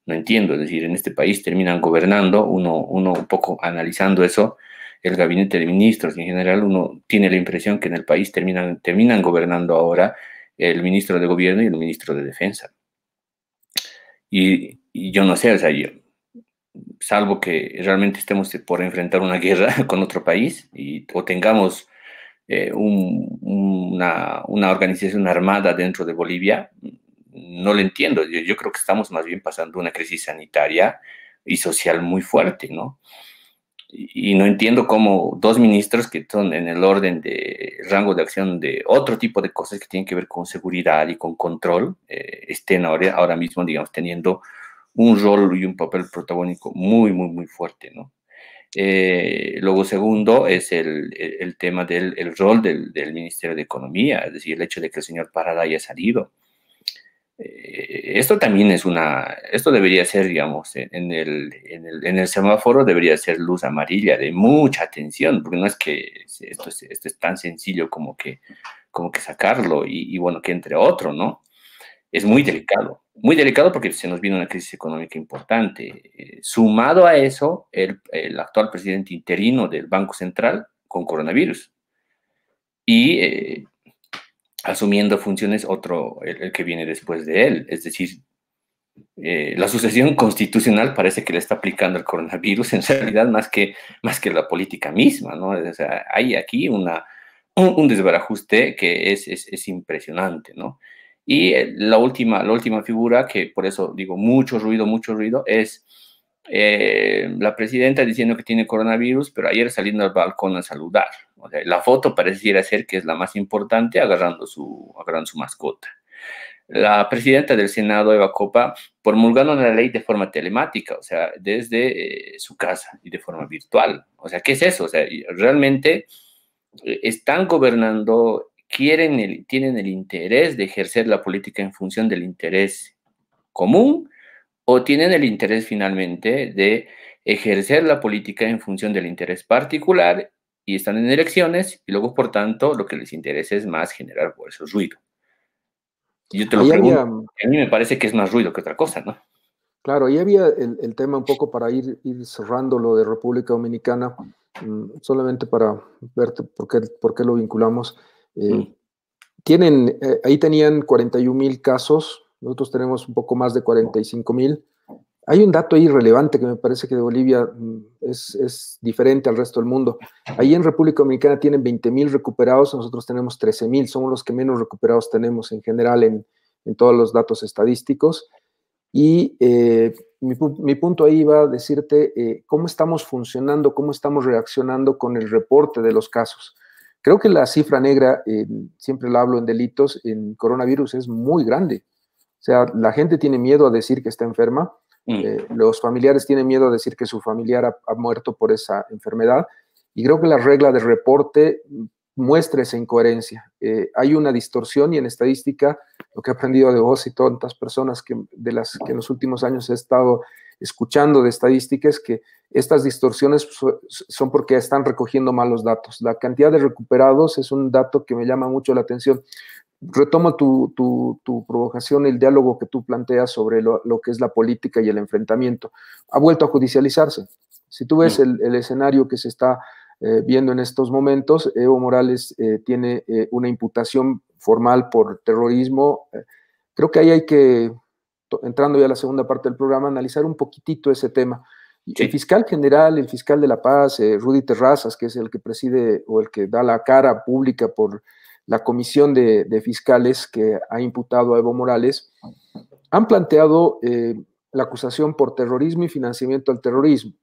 no entiendo, es decir, en este país terminan gobernando, uno, uno un poco analizando eso, el gabinete de ministros en general, uno tiene la impresión que en el país terminan, terminan gobernando ahora el ministro de gobierno y el ministro de defensa. Y, y yo no sé, o sea, yo, salvo que realmente estemos por enfrentar una guerra con otro país y, o tengamos eh, una, una, organización armada dentro de Bolivia, no lo entiendo. Yo, creo que estamos más bien pasando una crisis sanitaria y social muy fuerte, ¿no? Y, no entiendo cómo dos ministros que están en el orden de rango de acción de otro tipo de cosas que tienen que ver con seguridad y con control eh, estén ahora, ahora mismo, digamos, teniendo un rol y un papel protagónico muy, muy, muy fuerte, ¿no? Eh, luego, segundo, es el, el, tema del el rol del, del, Ministerio de Economía, es decir, el hecho de que el señor Parada haya salido. Eh, esto también es una, esto debería ser, digamos, en el, en el, en, el, semáforo debería ser luz amarilla de mucha atención, porque no es que esto es, esto es tan sencillo como que, como que sacarlo y, y bueno, que entre otro, ¿no? es muy delicado, muy delicado porque se nos viene una crisis económica importante. Eh, sumado a eso, el, actual presidente interino del Banco Central con coronavirus y eh, asumiendo funciones otro, el, que viene después de él. Es decir, eh, la sucesión constitucional parece que le está aplicando el coronavirus en realidad más que, más que la política misma, ¿no? O sea, hay aquí una, un, desbarajuste que es, es, es impresionante, ¿no? Y eh, la última, la última figura, que por eso digo mucho ruido, mucho ruido, es eh, la presidenta diciendo que tiene coronavirus, pero ayer saliendo al balcón a saludar. la foto pareciera ser que es la más importante, agarrando su, agarrando su mascota. La presidenta del Senado, Eva Copa, promulgando la ley de forma telemática, o sea, desde eh, su casa y de forma virtual. O sea, ¿qué es eso? O sea, realmente están gobernando quieren tienen el interés de ejercer la política en función del interés común o tienen el interés finalmente de ejercer la política en función del interés particular y están en elecciones y luego, por tanto, lo que les interesa es más generar por eso ruido. Yo te lo pregunto, a mí me parece que es más ruido que otra cosa, ¿no? Claro, ahí había el, tema un poco para ir, ir cerrando lo de República Dominicana, mm, solamente para verte por qué, por qué lo vinculamos. Mm. Eh, tienen, eh, ahí tenían 41 mil casos, nosotros tenemos un poco más de 45 mil. Hay un dato ahí relevante que me parece que de Bolivia mm, es, es diferente al resto del mundo. Ahí en República Dominicana tienen 20 mil recuperados, nosotros tenemos 13 mil, somos los que menos recuperados tenemos en general en, en todos los datos estadísticos. Y eh, mi, punto ahí va a decirte cómo estamos funcionando, cómo estamos reaccionando con el reporte de los casos. Creo que la cifra negra, siempre la hablo en delitos, en coronavirus es muy grande. O sea, la gente tiene miedo a decir que está enferma, mm. eh, los familiares tienen miedo a decir que su familiar ha, muerto por esa enfermedad y creo que la regla de reporte muestra esa incoherencia. Eh, hay una distorsión y en estadística, lo que he aprendido de vos y tantas personas que, de las que en los últimos años he estado escuchando de estadísticas que estas distorsiones son porque están recogiendo malos datos. La cantidad de recuperados es un dato que me llama mucho la atención. Retomo tu, provocación, el diálogo que tú planteas sobre lo, que es la política y el enfrentamiento. Ha vuelto a judicializarse. Si tú ves mm. el, escenario que se está eh, viendo en estos momentos, Evo Morales eh, tiene eh, una imputación formal por terrorismo. creo que ahí hay que entrando ya a la segunda parte del programa, analizar un poquitito ese tema. El fiscal general, el fiscal de La Paz, eh, Rudy Terrazas, que es el que preside o el que da la cara pública por la comisión de, fiscales que ha imputado a Evo Morales, han planteado eh, la acusación por terrorismo y financiamiento al terrorismo.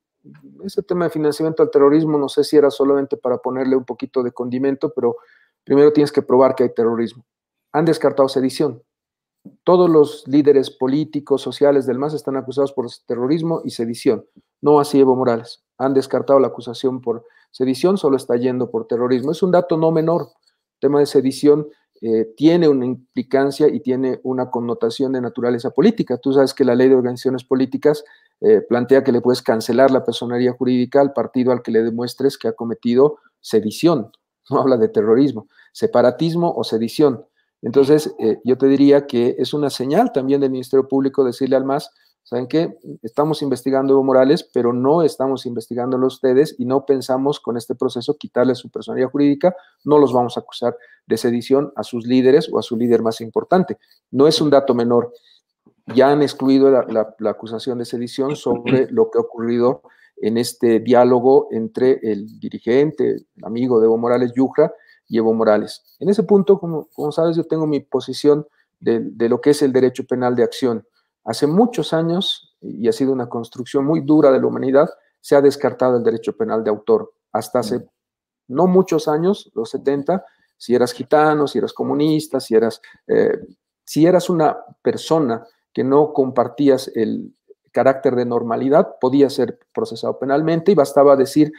Ese tema de financiamiento al terrorismo no sé si era solamente para ponerle un poquito de condimento, pero primero tienes que probar que hay terrorismo. Han descartado sedición, todos los líderes políticos, sociales del MAS están acusados por terrorismo y sedición. No así Evo Morales. Han descartado la acusación por sedición, solo está yendo por terrorismo. Es un dato no menor. El tema de sedición eh, tiene una implicancia y tiene una connotación de naturaleza política. Tú sabes que la ley de organizaciones políticas eh, plantea que le puedes cancelar la personería jurídica al partido al que le demuestres que ha cometido sedición. No habla de terrorismo, separatismo o sedición. Entonces, eh, yo te diría que es una señal también del Ministerio Público decirle al MAS, ¿saben qué? Estamos investigando Evo Morales, pero no estamos investigándolo ustedes y no pensamos con este proceso quitarle su personalidad jurídica, no los vamos a acusar de sedición a sus líderes o a su líder más importante. No es un dato menor. Ya han excluido la, la acusación de sedición sobre lo que ha ocurrido en este diálogo entre el dirigente, el amigo de Evo Morales, Yuja, Morales. En ese punto, como, como sabes, yo tengo mi posición de, lo que es el derecho penal de acción. Hace muchos años, y ha sido una construcción muy dura de la humanidad, se ha descartado el derecho penal de autor. Hasta hace mm. no muchos años, los 70, si eras gitano, si eras comunista, si eras, eh, si eras una persona que no compartías el, carácter de normalidad, podía ser procesado penalmente y bastaba decir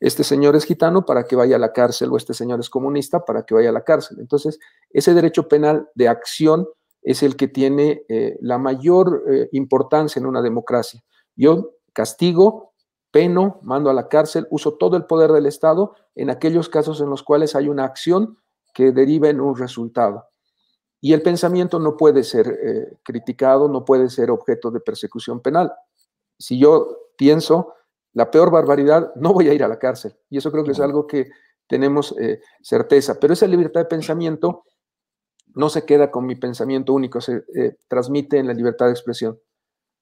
este señor es gitano para que vaya a la cárcel o este señor es comunista para que vaya a la cárcel. Entonces, ese derecho penal de acción es el que tiene eh, la mayor eh, importancia en una democracia. Yo castigo, peno, mando a la cárcel, uso todo el poder del Estado en aquellos casos en los cuales hay una acción que deriva en un resultado. Y el pensamiento no puede ser eh, criticado, no puede ser objeto de persecución penal. Si yo pienso la peor barbaridad, no voy a ir a la cárcel. Y eso creo que es algo que tenemos eh, certeza. Pero esa libertad de pensamiento no se queda con mi pensamiento único, se eh, transmite en la libertad de expresión.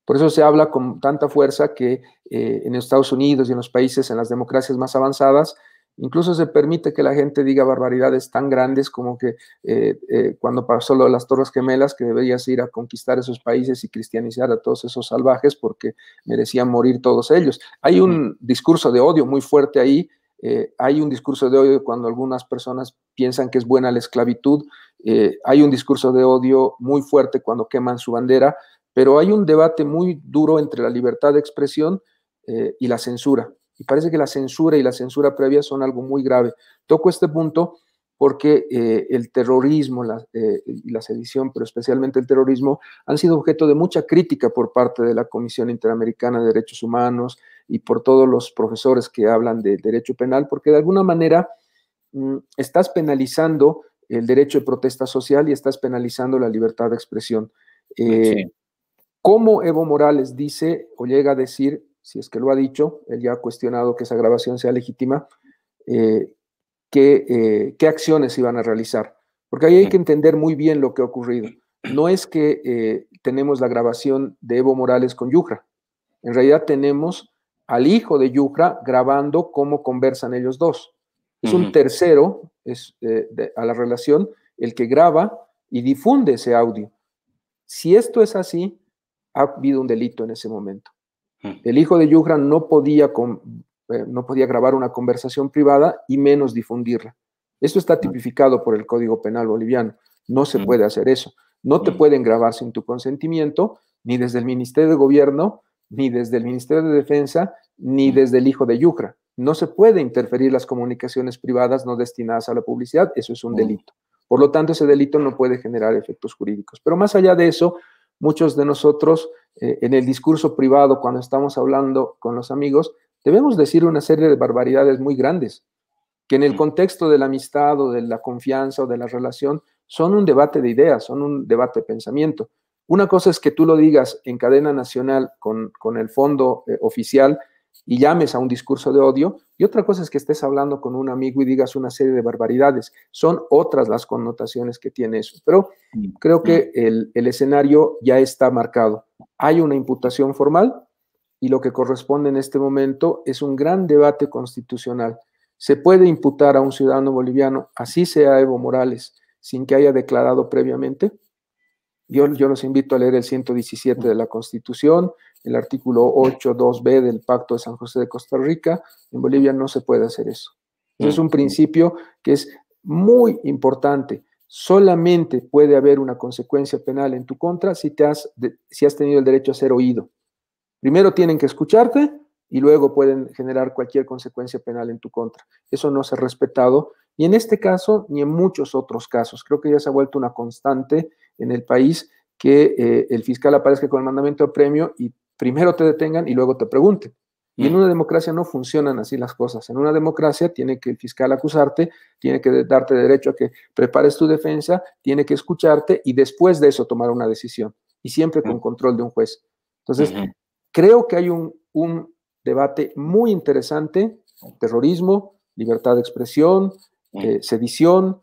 Por eso se habla con tanta fuerza que eh, en Estados Unidos y en los países, en las democracias más avanzadas, Incluso se permite que la gente diga barbaridades tan grandes como que eh, eh, cuando pasó lo de las Torres Gemelas, que deberías ir a conquistar esos países y cristianizar a todos esos salvajes porque merecían morir todos ellos. Hay un discurso de odio muy fuerte ahí. Eh, hay un discurso de odio cuando algunas personas piensan que es buena la esclavitud. hay un discurso de odio muy fuerte cuando queman su bandera. Pero hay un debate muy duro entre la libertad de expresión y la censura. Y parece que la censura y la censura previa son algo muy grave. Toco este punto porque eh, el terrorismo eh, y la sedición, pero especialmente el terrorismo, han sido objeto de mucha crítica por parte de la Comisión Interamericana de Derechos Humanos y por todos los profesores que hablan de derecho penal, porque de alguna manera mm, estás penalizando el derecho de protesta social y estás penalizando la libertad de expresión. Eh, como Evo Morales dice o llega a decir si es que lo ha dicho, él ya ha cuestionado que esa grabación sea legítima, eh, eh, qué, acciones iban a realizar. Porque ahí hay que entender muy bien lo que ha ocurrido. No es que eh, tenemos la grabación de Evo Morales con Yucra. En realidad tenemos al hijo de Yucra grabando cómo conversan ellos dos. Es un tercero a la relación el que graba y difunde ese audio. Si esto es así, ha habido un delito en ese momento. Mm. El hijo de Yuhran no podía, eh, no podía grabar una conversación privada y menos difundirla. Esto está ah. tipificado por el Código Penal Boliviano. No se mm. puede hacer eso. No te mm. pueden grabar sin tu consentimiento, ni desde el Ministerio de Gobierno, ni desde el Ministerio de Defensa, ni desde el hijo de Yucra. No se puede interferir las comunicaciones privadas no destinadas a la publicidad. Eso es un delito. Por lo tanto, ese delito no puede generar efectos jurídicos. Pero más allá de eso, muchos de nosotros eh, en el discurso privado, cuando estamos hablando con los amigos, debemos decir una serie de barbaridades muy grandes, que en el mm. contexto de la amistad o de la confianza o de la relación son un debate de ideas, son un debate de pensamiento. Una cosa es que tú lo digas en cadena nacional con, el fondo eh, oficial y llames a un discurso de odio, y otra cosa es que estés hablando con un amigo y digas una serie de barbaridades. Son otras las connotaciones que tiene eso, pero creo que el, escenario ya está marcado. Hay una imputación formal y lo que corresponde en este momento es un gran debate constitucional. Se puede imputar a un ciudadano boliviano, así sea Evo Morales, sin que haya declarado previamente. Yo, yo los invito a leer el 117 de la Constitución, el artículo 8.2b del Pacto de San José de Costa Rica, en Bolivia no se puede hacer eso. Es un mm. principio que es muy importante. Solamente puede haber una consecuencia penal en tu contra si, te has, si has tenido el derecho a ser oído. Primero tienen que escucharte y luego pueden generar cualquier consecuencia penal en tu contra. Eso no se ha respetado y en este caso ni en muchos otros casos. Creo que ya se ha vuelto una constante en el país que eh, el fiscal aparezca con el mandamiento de premio y primero te detengan y luego te pregunten. Y en mm. una democracia no funcionan así las cosas. En una democracia tiene que el fiscal acusarte, tiene que darte derecho a que prepares tu defensa, tiene que escucharte y después de eso tomar una decisión. Y siempre con mm. control de un juez. Entonces, creo que hay un, debate muy interesante, terrorismo, libertad de expresión, mm. eh, sedición,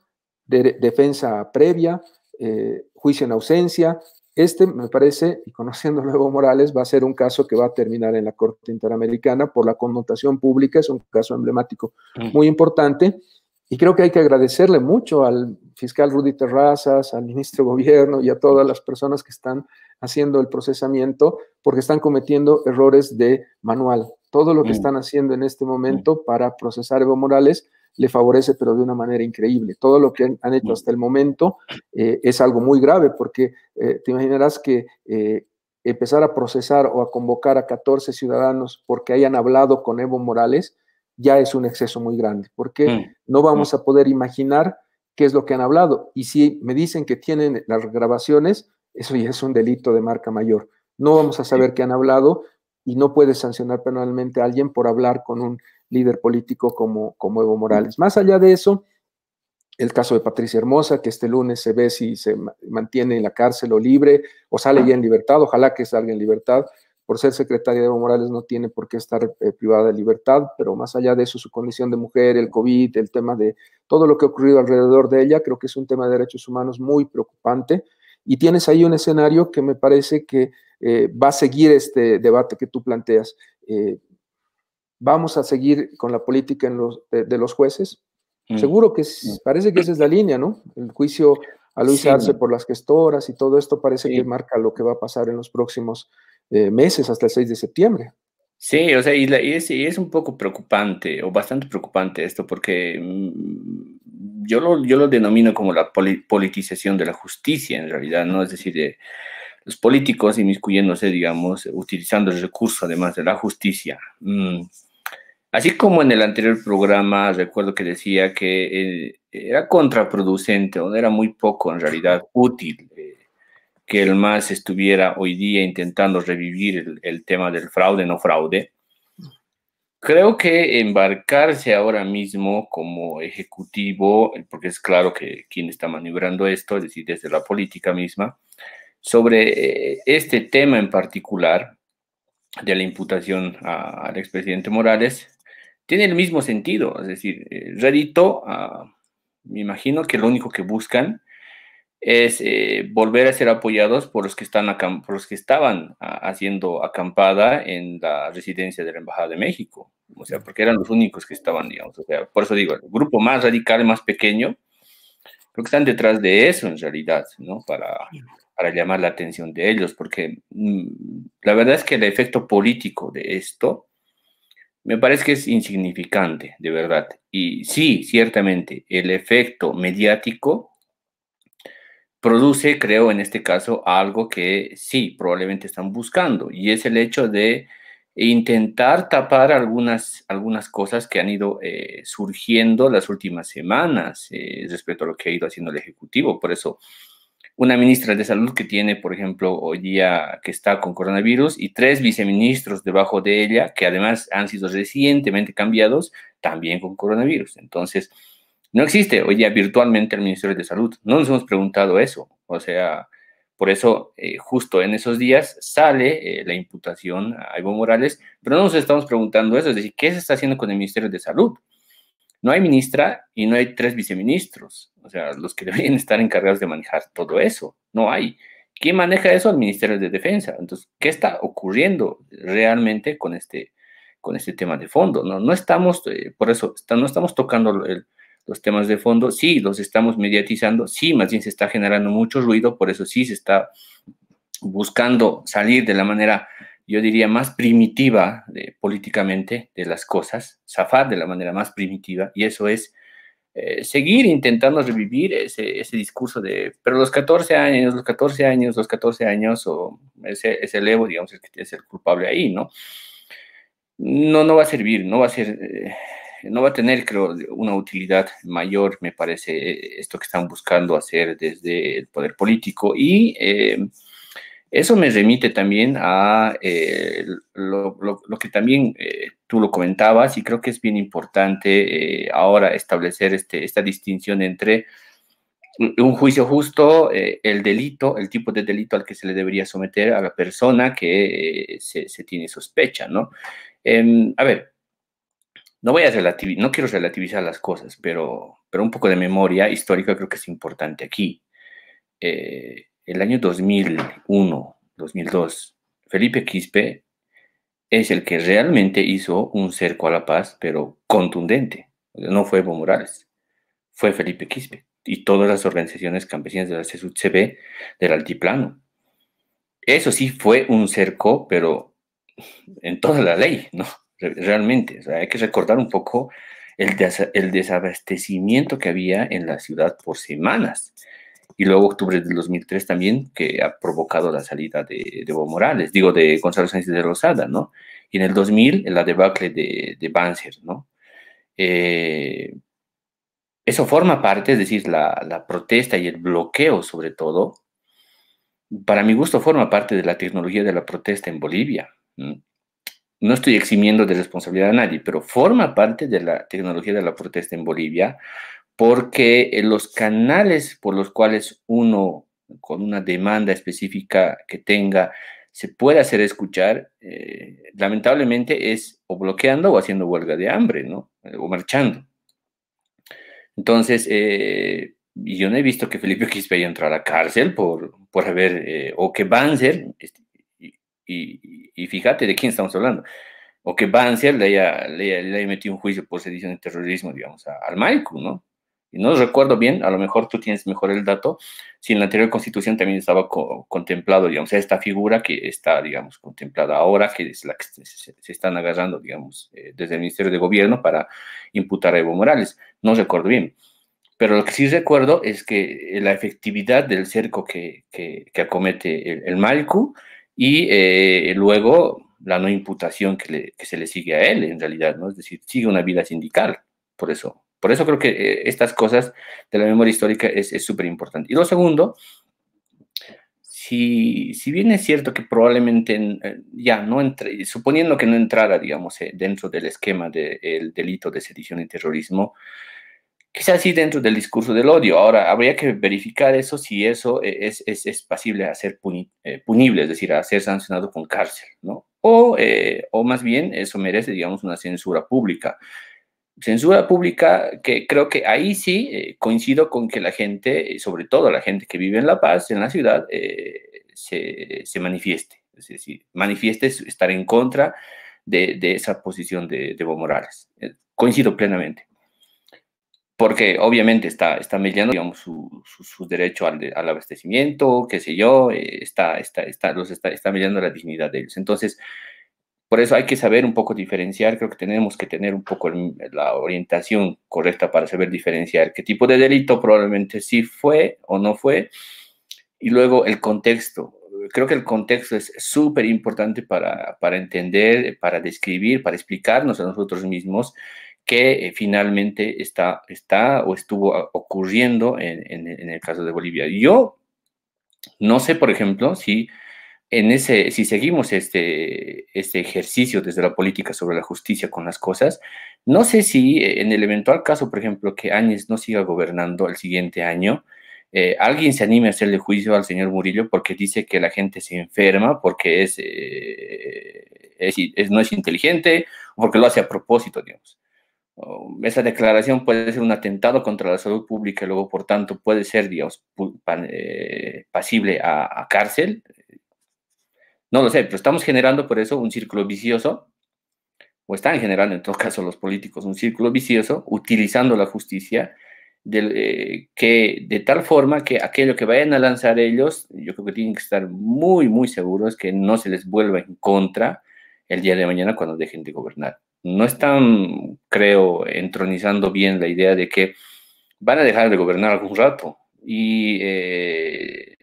defensa previa, eh, juicio en ausencia, este, me parece, y conociendo Evo Morales, va a ser un caso que va a terminar en la Corte Interamericana por la connotación pública, es un caso emblemático mm. muy importante, y creo que hay que agradecerle mucho al fiscal Rudy Terrazas, al ministro de Gobierno y a todas las personas que están haciendo el procesamiento, porque están cometiendo errores de manual. Todo lo que mm. están haciendo en este momento mm. para procesar a Evo Morales le favorece, pero de una manera increíble. Todo lo que han, hecho hasta el momento eh, es algo muy grave, porque eh, te imaginarás que eh, empezar a procesar o a convocar a 14 ciudadanos porque hayan hablado con Evo Morales ya es un exceso muy grande, porque mm. no vamos mm. a poder imaginar qué es lo que han hablado. Y si me dicen que tienen las grabaciones, eso ya es un delito de marca mayor. No vamos a saber qué han hablado y no puedes sancionar penalmente a alguien por hablar con un líder político como, como Evo Morales. Más allá de eso, el caso de Patricia Hermosa, que este lunes se ve si se mantiene en la cárcel o libre, o sale ya en libertad, ojalá que salga en libertad. Por ser secretaria de Evo Morales no tiene por qué estar eh, privada de libertad, pero más allá de eso, su condición de mujer, el COVID, el tema de todo lo que ha ocurrido alrededor de ella, creo que es un tema de derechos humanos muy preocupante. Y tienes ahí un escenario que me parece que eh, va a seguir este debate que tú planteas. Eh, vamos a seguir con la política de, los jueces. Mm. Seguro que mm. parece que esa es la línea, ¿no? El juicio a Luis Arce por las gestoras y todo esto parece que marca lo que va a pasar en los próximos eh, meses hasta el 6 de septiembre. Sí, o sea, y, es, un poco preocupante, o bastante preocupante esto, porque mm, yo lo, yo lo denomino como la politización de la justicia, en realidad, ¿no? Es decir, de los políticos inmiscuyéndose, digamos, utilizando el recurso además de la justicia. Mm. Así como en el anterior programa, recuerdo que decía que eh, era contraproducente o era muy poco en realidad útil eh, que el MAS estuviera hoy día intentando revivir el, el tema del fraude, no fraude. Creo que embarcarse ahora mismo como ejecutivo, porque es claro que quien está maniobrando esto, es decir, desde la política misma, sobre eh, este tema en particular de la imputación al expresidente Morales tiene el mismo sentido, es decir, eh, Redito, ah, me imagino que lo único que buscan es eh, volver a ser apoyados por los que, están por los que estaban ah, haciendo acampada en la residencia de la Embajada de México, o sea, porque eran los únicos que estaban, digamos, sea, por eso digo, el grupo más radical, más pequeño, creo que están detrás de eso en realidad, ¿no? Para, para llamar la atención de ellos, porque mm, la verdad es que el efecto político de esto me parece que es insignificante, de verdad. Y sí, ciertamente, el efecto mediático produce, creo, en este caso, algo que sí, probablemente están buscando, y es el hecho de intentar tapar algunas, algunas cosas que han ido eh, surgiendo las últimas semanas eh, respecto a lo que ha ido haciendo el Ejecutivo. Por eso una ministra de salud que tiene, por ejemplo, hoy día que está con coronavirus y tres viceministros debajo de ella que además han sido recientemente cambiados también con coronavirus. Entonces, no existe hoy día virtualmente el Ministerio de Salud. No nos hemos preguntado eso. O sea, por eso eh, justo en esos días sale eh, la imputación a Evo Morales, pero no nos estamos preguntando eso. Es decir, ¿qué se está haciendo con el Ministerio de Salud? No hay ministra y no hay tres viceministros, o sea, los que deberían estar encargados de manejar todo eso. No hay. ¿Quién maneja eso? El Ministerio de Defensa. Entonces, ¿qué está ocurriendo realmente con este, con este tema de fondo? No, no estamos, eh, por eso, no estamos tocando los temas de fondo, sí, los estamos mediatizando, sí, más bien se está generando mucho ruido, por eso sí se está buscando salir de la manera yo diría, más primitiva políticamente de las cosas, zafar de la manera más primitiva, y eso es eh, seguir intentando revivir ese, discurso de, pero los 14 años, los 14 años, los 14 años, o ese, ese levo, digamos, es que el culpable ahí, ¿no? No, no va a servir, no va a ser, eh, no va a tener, creo, una utilidad mayor, me parece, eh, esto que están buscando hacer desde el poder político y... Eso me remite también a eh, lo, que también eh, tú lo comentabas y creo que es bien importante eh, ahora establecer este, esta distinción entre un juicio justo, el delito, el tipo de delito al que se le debería someter a la persona que se, tiene sospecha, ¿no? Em, a ver, no voy a relativizar, no quiero relativizar las cosas, pero, pero un poco de memoria histórica creo que es importante aquí. Eh, el año 2001, 2002, Felipe Quispe es el que realmente hizo un cerco a la paz, pero contundente. No fue Evo Morales, fue Felipe Quispe y todas las organizaciones campesinas de la CSUCB del altiplano. Eso sí fue un cerco, pero en toda la ley, ¿no? Realmente, hay que recordar un poco el, el desabastecimiento que había en la ciudad por semanas y luego octubre del 2003 también, que ha provocado la salida de, de Evo Morales, digo, de Gonzalo Sánchez de Rosada, ¿no? Y en el 2000, la debacle de, de Banzer, ¿no? Eh, eso forma parte, es decir, la, la, protesta y el bloqueo sobre todo, para mi gusto forma parte de la tecnología de la protesta en Bolivia. No estoy eximiendo de responsabilidad a nadie, pero forma parte de la tecnología de la protesta en Bolivia porque eh, los canales por los cuales uno con una demanda específica que tenga se puede hacer escuchar, eh, lamentablemente es o bloqueando o haciendo huelga de hambre, ¿no? Eh, o marchando. Entonces, eh, yo no he visto que Felipe Quispe haya entrado a la cárcel por, por haber, o que Banzer, este, y, y, fíjate de quién estamos hablando, o que Banzer le haya, le, haya metido un juicio por sedición de terrorismo, digamos, a, al Maiku, ¿no? no recuerdo bien, a lo mejor tú tienes mejor el dato, si en la anterior constitución también estaba contemplado, digamos, esta figura que está, digamos, contemplada ahora, que es la que se, están agarrando, digamos, eh, desde el Ministerio de Gobierno para imputar a Evo Morales. No recuerdo bien. Pero lo que sí recuerdo es que eh, la efectividad del cerco que, que, acomete el, Malcu y eh, luego la no imputación que, que se le sigue a él, en realidad, ¿no? Es decir, sigue una vida sindical, por eso por eso creo que eh, estas cosas de la memoria histórica es súper importante. Y lo segundo, si, bien es cierto que probablemente eh, ya no entre, suponiendo que no entrara, digamos, eh, dentro del esquema del delito de sedición y terrorismo, quizás sí dentro del discurso del odio. Ahora, habría que verificar eso si eso es, es, es pasible a ser punible, es decir, a ser sancionado con cárcel, ¿no? O, o más bien eso merece, digamos, una censura pública. Censura pública, que creo que ahí sí eh, coincido con que la gente, eh, sobre todo la gente que vive en La Paz, en la ciudad, eh, se, se, manifieste. Es decir, manifieste estar en contra de, esa posición de, Evo Morales. coincido plenamente. Porque obviamente está, está mediando, digamos, su, derecho al, abastecimiento, qué sé yo, está, está, está, los está, está mediando la dignidad de ellos. Entonces, por eso hay que saber un poco diferenciar, creo que tenemos que tener un poco la orientación correcta para saber diferenciar qué tipo de delito probablemente sí fue o no fue. Y luego el contexto. Creo que el contexto es súper importante para, para entender, para describir, para explicarnos a nosotros mismos qué eh, finalmente está, está o estuvo ocurriendo en, el caso de Bolivia. Yo no sé, por ejemplo, si en ese, si seguimos este, este ejercicio desde la política sobre la justicia con las cosas, no sé si eh, en el eventual caso, por ejemplo, que Áñez no siga gobernando el siguiente año, eh, alguien se anime a hacerle juicio al señor Murillo porque dice que la gente se enferma porque es, eh, no es inteligente porque lo hace a propósito, digamos. Oh, esa declaración puede ser un atentado contra la salud pública y luego, por tanto, puede ser, dios pasible a cárcel no lo sé, pero estamos generando por eso un círculo vicioso, o están generando en todo caso los políticos un círculo vicioso, utilizando la justicia, de, eh, que, de tal forma que aquello que vayan a lanzar ellos, yo creo que tienen que estar muy, muy seguros que no se les vuelva en contra el día de mañana cuando dejen de gobernar. No están, creo, entronizando bien la idea de que van a dejar de gobernar algún rato y eh,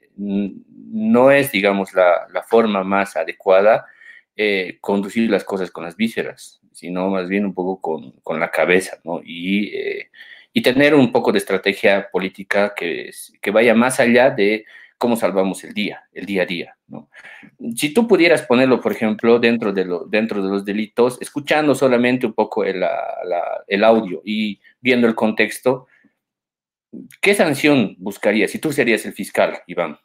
no es, digamos, la, forma más adecuada eh, conducir las cosas con las vísceras, sino más bien un poco con, la cabeza, ¿no? Eh, y, tener un poco de estrategia política que, que vaya más allá de cómo salvamos el día, el día a día. ¿no? Si tú pudieras ponerlo, por ejemplo, dentro de, dentro de los delitos, escuchando solamente un poco el, el, audio y viendo el contexto, ¿qué sanción buscarías si tú serías el fiscal, Iván?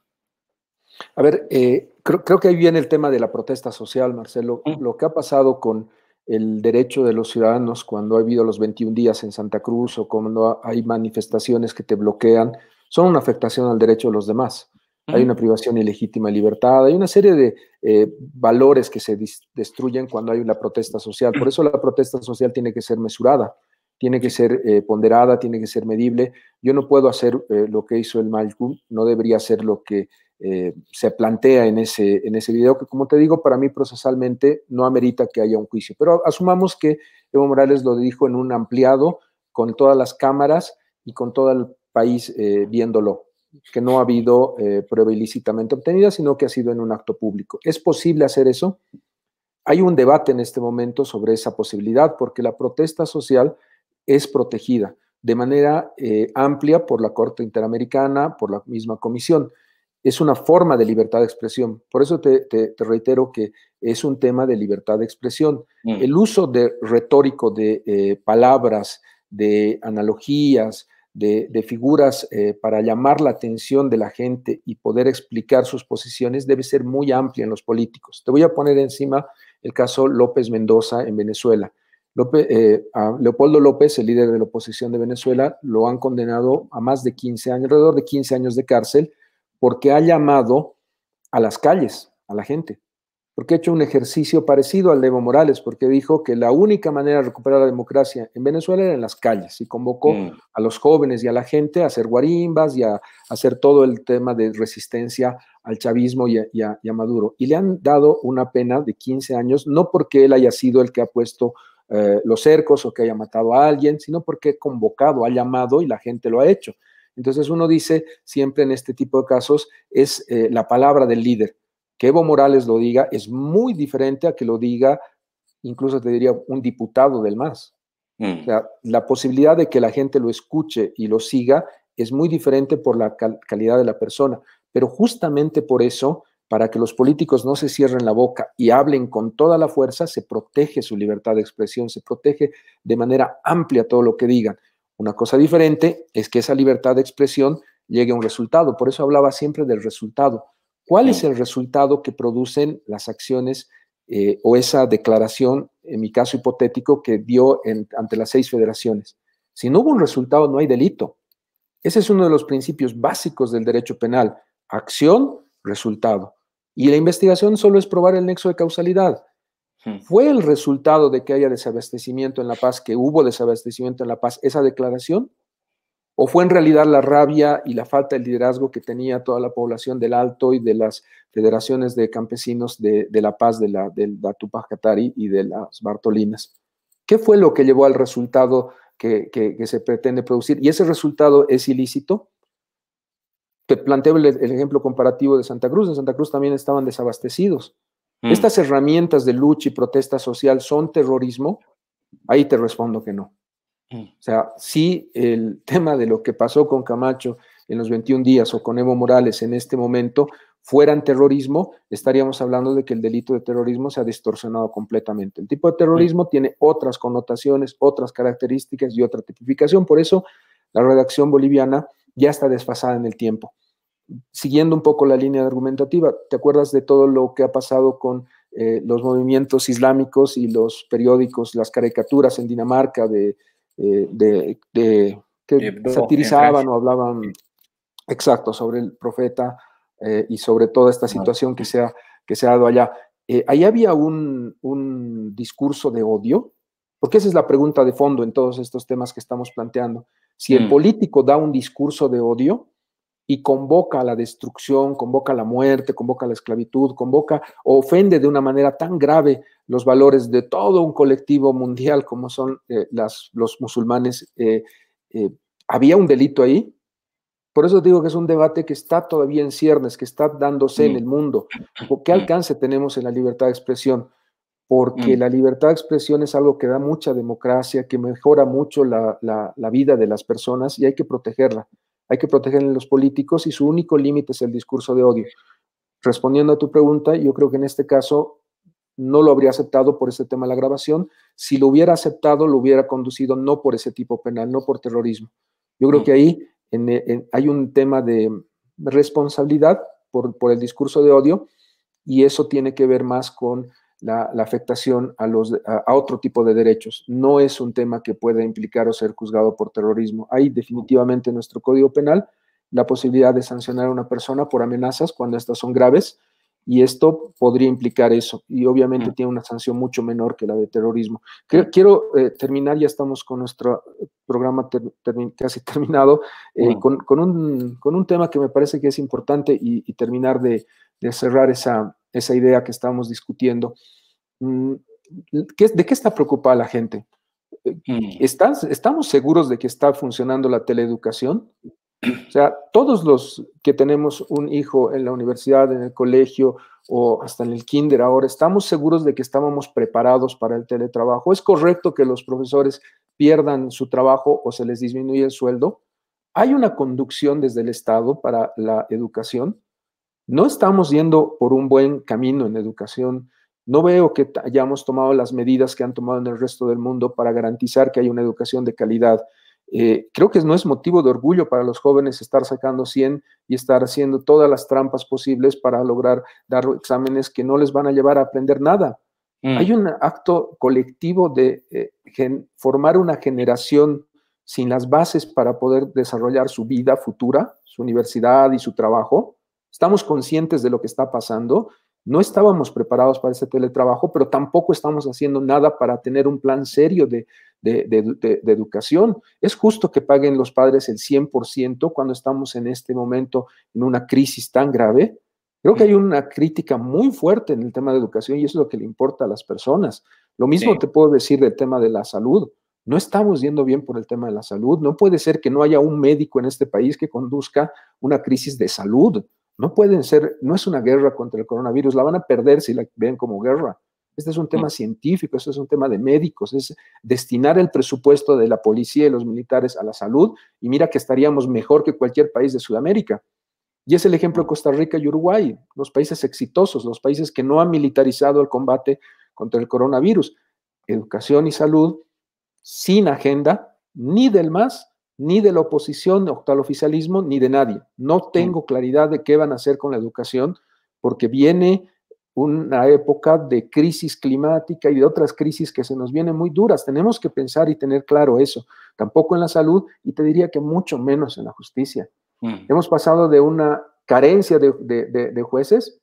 A ver, eh, creo, creo, que ahí viene el tema de la protesta social, Marcelo. Mm. Lo que ha pasado con el derecho de los ciudadanos cuando ha habido los 21 días en Santa Cruz o cuando hay manifestaciones que te bloquean, son una afectación al derecho de los demás. Hay mm. una privación ilegítima de libertad, hay una serie de eh, valores que se destruyen cuando hay una protesta social. Por eso la protesta social tiene que ser mesurada tiene que ser eh, ponderada, tiene que ser medible. Yo no puedo hacer eh, lo que hizo el Malcom, no debería hacer lo que eh, se plantea en ese, en video, que como te digo, para mí procesalmente no amerita que haya un juicio. Pero asumamos que Evo Morales lo dijo en un ampliado, con todas las cámaras y con todo el país eh, viéndolo, que no ha habido eh, prueba ilícitamente obtenida, sino que ha sido en un acto público. ¿Es posible hacer eso? Hay un debate en este momento sobre esa posibilidad, porque la protesta social es protegida de manera amplia por la Corte Interamericana, por la misma comisión es una forma de libertad de expresión. Por eso te, reitero que es un tema de libertad de expresión. Mm. El uso de retórico de eh, palabras, de analogías, de, figuras eh, para llamar la atención de la gente y poder explicar sus posiciones debe ser muy amplia en los políticos. Te voy a poner encima el caso López Mendoza en Venezuela. Eh, Leopoldo López, el líder de la oposición de Venezuela, lo han condenado a más de 15 años, alrededor de 15 años de cárcel, porque ha llamado a las calles, a la gente, porque ha hecho un ejercicio parecido al de Evo Morales, porque dijo que la única manera de recuperar la democracia en Venezuela era en las calles, y convocó mm. a los jóvenes y a la gente a hacer guarimbas y a, hacer todo el tema de resistencia al chavismo y a, Maduro. Y le han dado una pena de 15 años, no porque él haya sido el que ha puesto eh, los cercos o que haya matado a alguien, sino porque ha convocado, ha llamado y la gente lo ha hecho. Entonces uno dice siempre en este tipo de casos es eh, la palabra del líder. Que Evo Morales lo diga es muy diferente a que lo diga, incluso te diría, un diputado del MAS. Mm. la posibilidad de que la gente lo escuche y lo siga es muy diferente por la calidad de la persona. Pero justamente por eso, para que los políticos no se cierren la boca y hablen con toda la fuerza, se protege su libertad de expresión, se protege de manera amplia todo lo que digan. Una cosa diferente es que esa libertad de expresión llegue a un resultado. Por eso hablaba siempre del resultado. ¿Cuál es el resultado que producen las acciones eh, o esa declaración, en mi caso hipotético, que dio ante las seis federaciones? Si no hubo un resultado, no hay delito. Ese es uno de los principios básicos del derecho penal. Acción, resultado. Y la investigación solo es probar el nexo de causalidad. Mm. fue el resultado de que haya desabastecimiento en La Paz, que hubo desabastecimiento en La Paz, esa declaración? ¿O fue en realidad la rabia y la falta de liderazgo que tenía toda la población del Alto y de las federaciones de campesinos de, La Paz, de la, del Tupac Katari y de las Bartolinas? ¿Qué fue lo que llevó al resultado que, se pretende producir? ¿Y ese resultado es ilícito? Te planteo el ejemplo comparativo de Santa Cruz. En Santa Cruz también estaban desabastecidos Mm. ¿Estas herramientas de lucha y protesta social son terrorismo? Ahí te respondo que no. Mm. O sea, si el tema de lo que pasó con Camacho en los 21 días o con Evo Morales en este momento fueran terrorismo, estaríamos hablando de que el delito de terrorismo se ha distorsionado completamente. El tipo de terrorismo mm. tiene otras connotaciones, otras características y otra tipificación. Por eso la redacción boliviana ya está desfasada en el tiempo siguiendo un poco la línea argumentativa, ¿te acuerdas de todo lo que ha pasado con eh, los movimientos islámicos y los periódicos, las caricaturas en Dinamarca de, eh, que eh, satirizaban o hablaban exacto sobre el profeta y sobre toda esta ah, situación que se ha, que se ha dado allá? ahí había un, discurso de odio, porque esa es la pregunta de fondo en todos estos temas que estamos planteando. Si el mm. político da un discurso de odio, y convoca a la destrucción, convoca a la muerte, convoca a la esclavitud, convoca o ofende de una manera tan grave los valores de todo un colectivo mundial como son eh, los musulmanes, eh, eh, había un delito ahí. Por eso digo que es un debate que está todavía en ciernes, que está dándose en mm. el mundo. ¿Qué mm. alcance tenemos en la libertad de expresión? Porque mm. la libertad de expresión es algo que da mucha democracia, que mejora mucho la vida de las personas y hay que protegerla hay que proteger a los políticos y su único límite es el discurso de odio. Respondiendo a tu pregunta, yo creo que en este caso no lo habría aceptado por ese tema de la grabación. Si lo hubiera aceptado, lo hubiera conducido no por ese tipo penal, no por terrorismo. Yo creo mm. que ahí hay un tema de responsabilidad por, por el discurso de odio y eso tiene que ver más con la, afectación a, otro tipo de derechos. No es un tema que pueda implicar o ser juzgado por terrorismo. Hay definitivamente en nuestro Código Penal la posibilidad de sancionar a una persona por amenazas cuando estas son graves y esto podría implicar eso. Y obviamente mm. tiene una sanción mucho menor que la de terrorismo. Quiero eh, terminar, ya estamos con nuestro eh, programa casi terminado, eh, mm. con, un, tema que me parece que es importante y terminar de, de cerrar esa, idea que estamos discutiendo. Mm, ¿De qué está preocupada la gente? Mm. ¿Estamos seguros de que está funcionando la teleeducación? O sea, todos los que tenemos un hijo en la universidad, en el colegio o hasta en el kinder ahora, ¿estamos seguros de que estábamos preparados para el teletrabajo? ¿Es correcto que los profesores pierdan su trabajo o se les disminuye el sueldo? ¿Hay una conducción desde el Estado para la educación? No estamos yendo por un buen camino en educación. No veo que hayamos tomado las medidas que han tomado en el resto del mundo para garantizar que hay una educación de calidad. Eh, creo que no es motivo de orgullo para los jóvenes estar sacando 100 y estar haciendo todas las trampas posibles para lograr dar exámenes que no les van a llevar a aprender nada. Mm. Hay un acto colectivo de eh, formar una generación sin las bases para poder desarrollar su vida futura, su universidad y su trabajo, estamos conscientes de lo que está pasando, no estábamos preparados para ese teletrabajo, pero tampoco estamos haciendo nada para tener un plan serio de, educación. Es justo que paguen los padres el 100% cuando estamos en este momento en una crisis tan grave. Creo que hay una crítica muy fuerte en el tema de educación y eso es lo que le importa a las personas. Lo mismo te puedo decir del tema de la salud. No estamos yendo bien por el tema de la salud. No puede ser que no haya un médico en este país que conduzca una crisis de salud. No pueden ser, no es una guerra contra el coronavirus, la van a perder si la ven como guerra. Este es un tema mm. científico, este es un tema de médicos, es destinar el presupuesto de la policía y los militares a la salud y mira que estaríamos mejor que cualquier país de Sudamérica. Y es el ejemplo de mm. Costa Rica y Uruguay, los países exitosos, los países que no han militarizado el combate contra el coronavirus. Educación y salud sin agenda, ni del más, ni de la oposición del oficialismo, ni de nadie. No tengo claridad de qué van a hacer con la educación, porque viene una época de crisis climática y de otras crisis que se nos vienen muy duras. Tenemos que pensar y tener claro eso. Tampoco en la salud y te diría que mucho menos en la justicia. Mm. Hemos pasado de una carencia de, jueces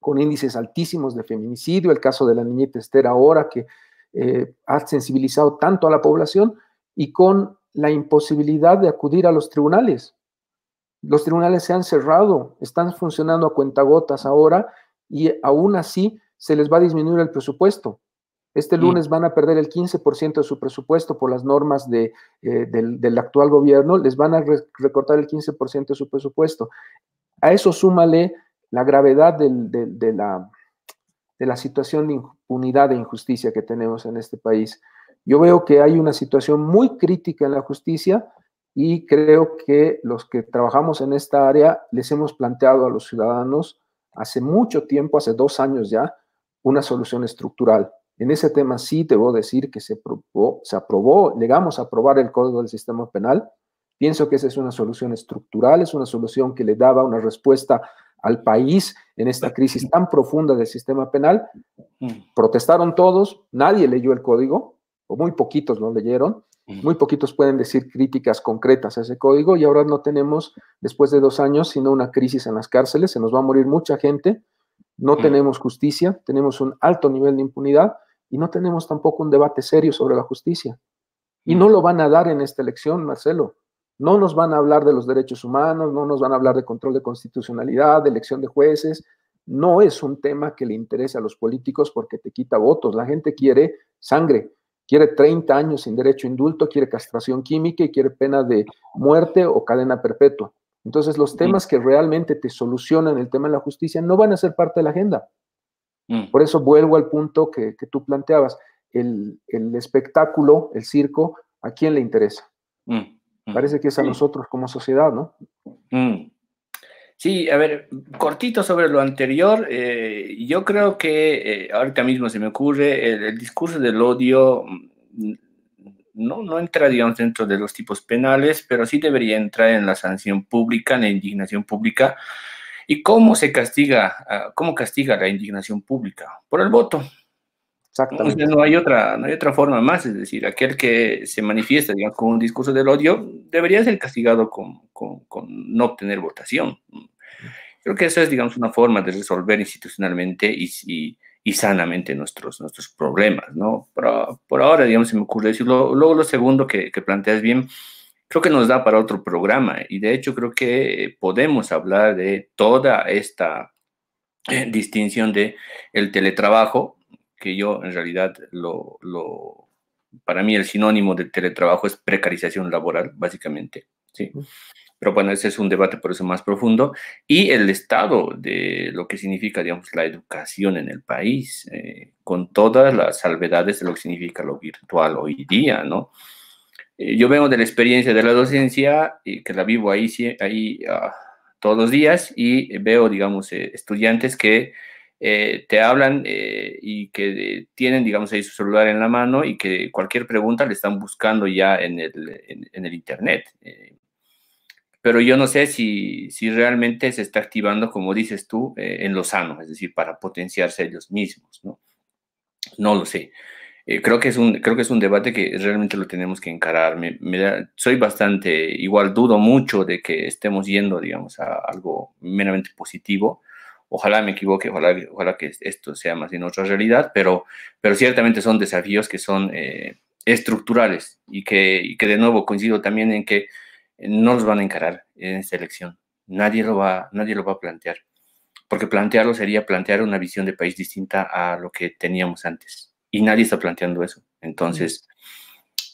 con índices altísimos de feminicidio, el caso de la niñita Esther ahora que eh, ha sensibilizado tanto a la población y con la imposibilidad de acudir a los tribunales. Los tribunales se han cerrado, están funcionando a cuentagotas ahora y aún así se les va a disminuir el presupuesto. Este mm. lunes van a perder el 15% de su presupuesto por las normas de, eh, del, actual gobierno, les van a recortar el 15% de su presupuesto. A eso súmale la gravedad de, la, de la situación de impunidad e injusticia que tenemos en este país. Yo veo que hay una situación muy crítica en la justicia y creo que los que trabajamos en esta área les hemos planteado a los ciudadanos hace mucho tiempo, hace dos años ya, una solución estructural. En ese tema sí a decir que se aprobó, se aprobó, llegamos a aprobar el Código del Sistema Penal. Pienso que esa es una solución estructural, es una solución que le daba una respuesta al país en esta crisis tan profunda del sistema penal. Mm. Protestaron todos, nadie leyó el código, muy poquitos lo leyeron, muy poquitos pueden decir críticas concretas a ese código y ahora no tenemos, después de dos años, sino una crisis en las cárceles, se nos va a morir mucha gente, no tenemos justicia, tenemos un alto nivel de impunidad y no tenemos tampoco un debate serio sobre la justicia. Y no lo van a dar en esta elección, Marcelo. No nos van a hablar de los derechos humanos, no nos van a hablar de control de constitucionalidad, de elección de jueces. No es un tema que le interese a los políticos porque te quita votos. La gente quiere sangre, quiere 30 años sin derecho a indulto, quiere castración química y quiere pena de muerte o cadena perpetua. Entonces, los temas que realmente te solucionan el tema de la justicia no van a ser parte de la agenda. Mm. Por eso vuelvo al punto que, tú planteabas. El, espectáculo, el circo, ¿a quién le interesa? Mm, mm. Parece que es a nosotros como sociedad, ¿no? Sí, a ver, cortito sobre lo anterior, eh, yo creo que eh, ahorita mismo se me ocurre el, discurso del odio mm, no, no entra, digamos, dentro de los tipos penales, pero sí debería entrar en la sanción pública, en la indignación pública. ¿Y cómo se castiga, ah, cómo castiga la indignación pública? Por el voto. Exactamente. Entonces no, hay otra, no hay otra forma más, es decir, aquel que se manifiesta digamos, con un discurso del odio debería ser castigado con, con no obtener votación. Creo que esa es, digamos, una forma de resolver institucionalmente y, sanamente nuestros, nuestros problemas, ¿no? Por, ahora, digamos, se me ocurre decirlo. Luego, lo segundo que, que planteas bien, creo que nos da para otro programa y de hecho creo que podemos hablar de toda esta eh, distinción de el teletrabajo, que yo en realidad lo, lo para mí el sinónimo de teletrabajo es precarización laboral, básicamente. ¿sí? Pero bueno, ese es un debate por eso más profundo. Y el estado de lo que significa, digamos, la educación en el país, eh, con todas las salvedades de lo que significa lo virtual hoy día, ¿no? Eh, yo vengo de la experiencia de la docencia, y eh, que la vivo ahí, ahí ah, todos los días, y veo, digamos, estudiantes que te hablan y que tienen, digamos, ahí su celular en la mano y que cualquier pregunta le están buscando ya en el, en, Internet pero yo no sé si, si realmente se está activando, como dices tú, eh, en los sanos es decir, para potenciarse ellos mismos, ¿no? No lo sé. Eh, creo, que es un, creo que es un debate que realmente lo tenemos que encarar. soy bastante, igual dudo mucho de que estemos yendo, digamos, a algo meramente positivo. Ojalá me equivoque, ojalá, que esto sea más en otra realidad, pero, pero ciertamente son desafíos que son eh, estructurales y que, y que de nuevo coincido también en que no los van a encarar en esta elección. Nadie lo va, nadie lo va a plantear, porque plantearlo sería plantear una visión de país distinta a lo que teníamos antes. Y nadie está planteando eso. Entonces,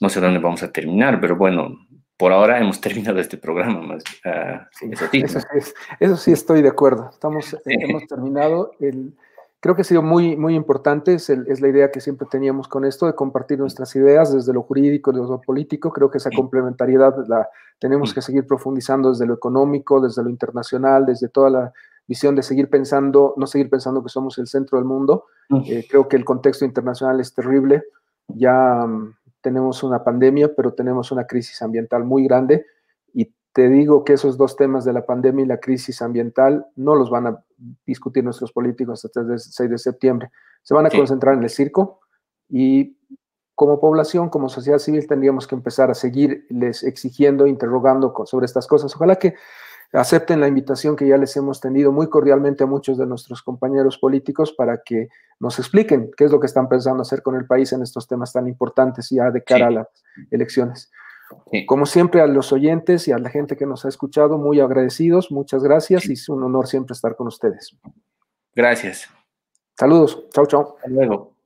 no sé dónde vamos a terminar, pero bueno, por ahora hemos terminado este programa. Más, ah, eso, sí, eso, sí estoy de acuerdo. Estamos, hemos terminado el creo que ha sido muy, muy importante, es, la idea que siempre teníamos con esto, de compartir nuestras ideas desde lo jurídico, desde lo político, creo que esa complementariedad la tenemos mm. que seguir profundizando desde lo económico, desde lo internacional, desde toda la visión de seguir pensando, no seguir pensando que somos el centro del mundo, mm. eh, creo que el contexto internacional es terrible, ya mm, tenemos una pandemia, pero tenemos una crisis ambiental muy grande, te digo que esos dos temas de la pandemia y la crisis ambiental no los van a discutir nuestros políticos hasta el 6 de septiembre. Se van a concentrar en el circo y como población, como sociedad civil, tendríamos que empezar a seguirles exigiendo, interrogando sobre estas cosas. Ojalá que acepten la invitación que ya les hemos tenido muy cordialmente a muchos de nuestros compañeros políticos para que nos expliquen qué es lo que están pensando hacer con el país en estos temas tan importantes ya de cara a las elecciones. Como siempre, a los oyentes y a la gente que nos ha escuchado, muy agradecidos, muchas gracias y es un honor siempre estar con ustedes. Gracias. Saludos, chao, chao. Hasta luego.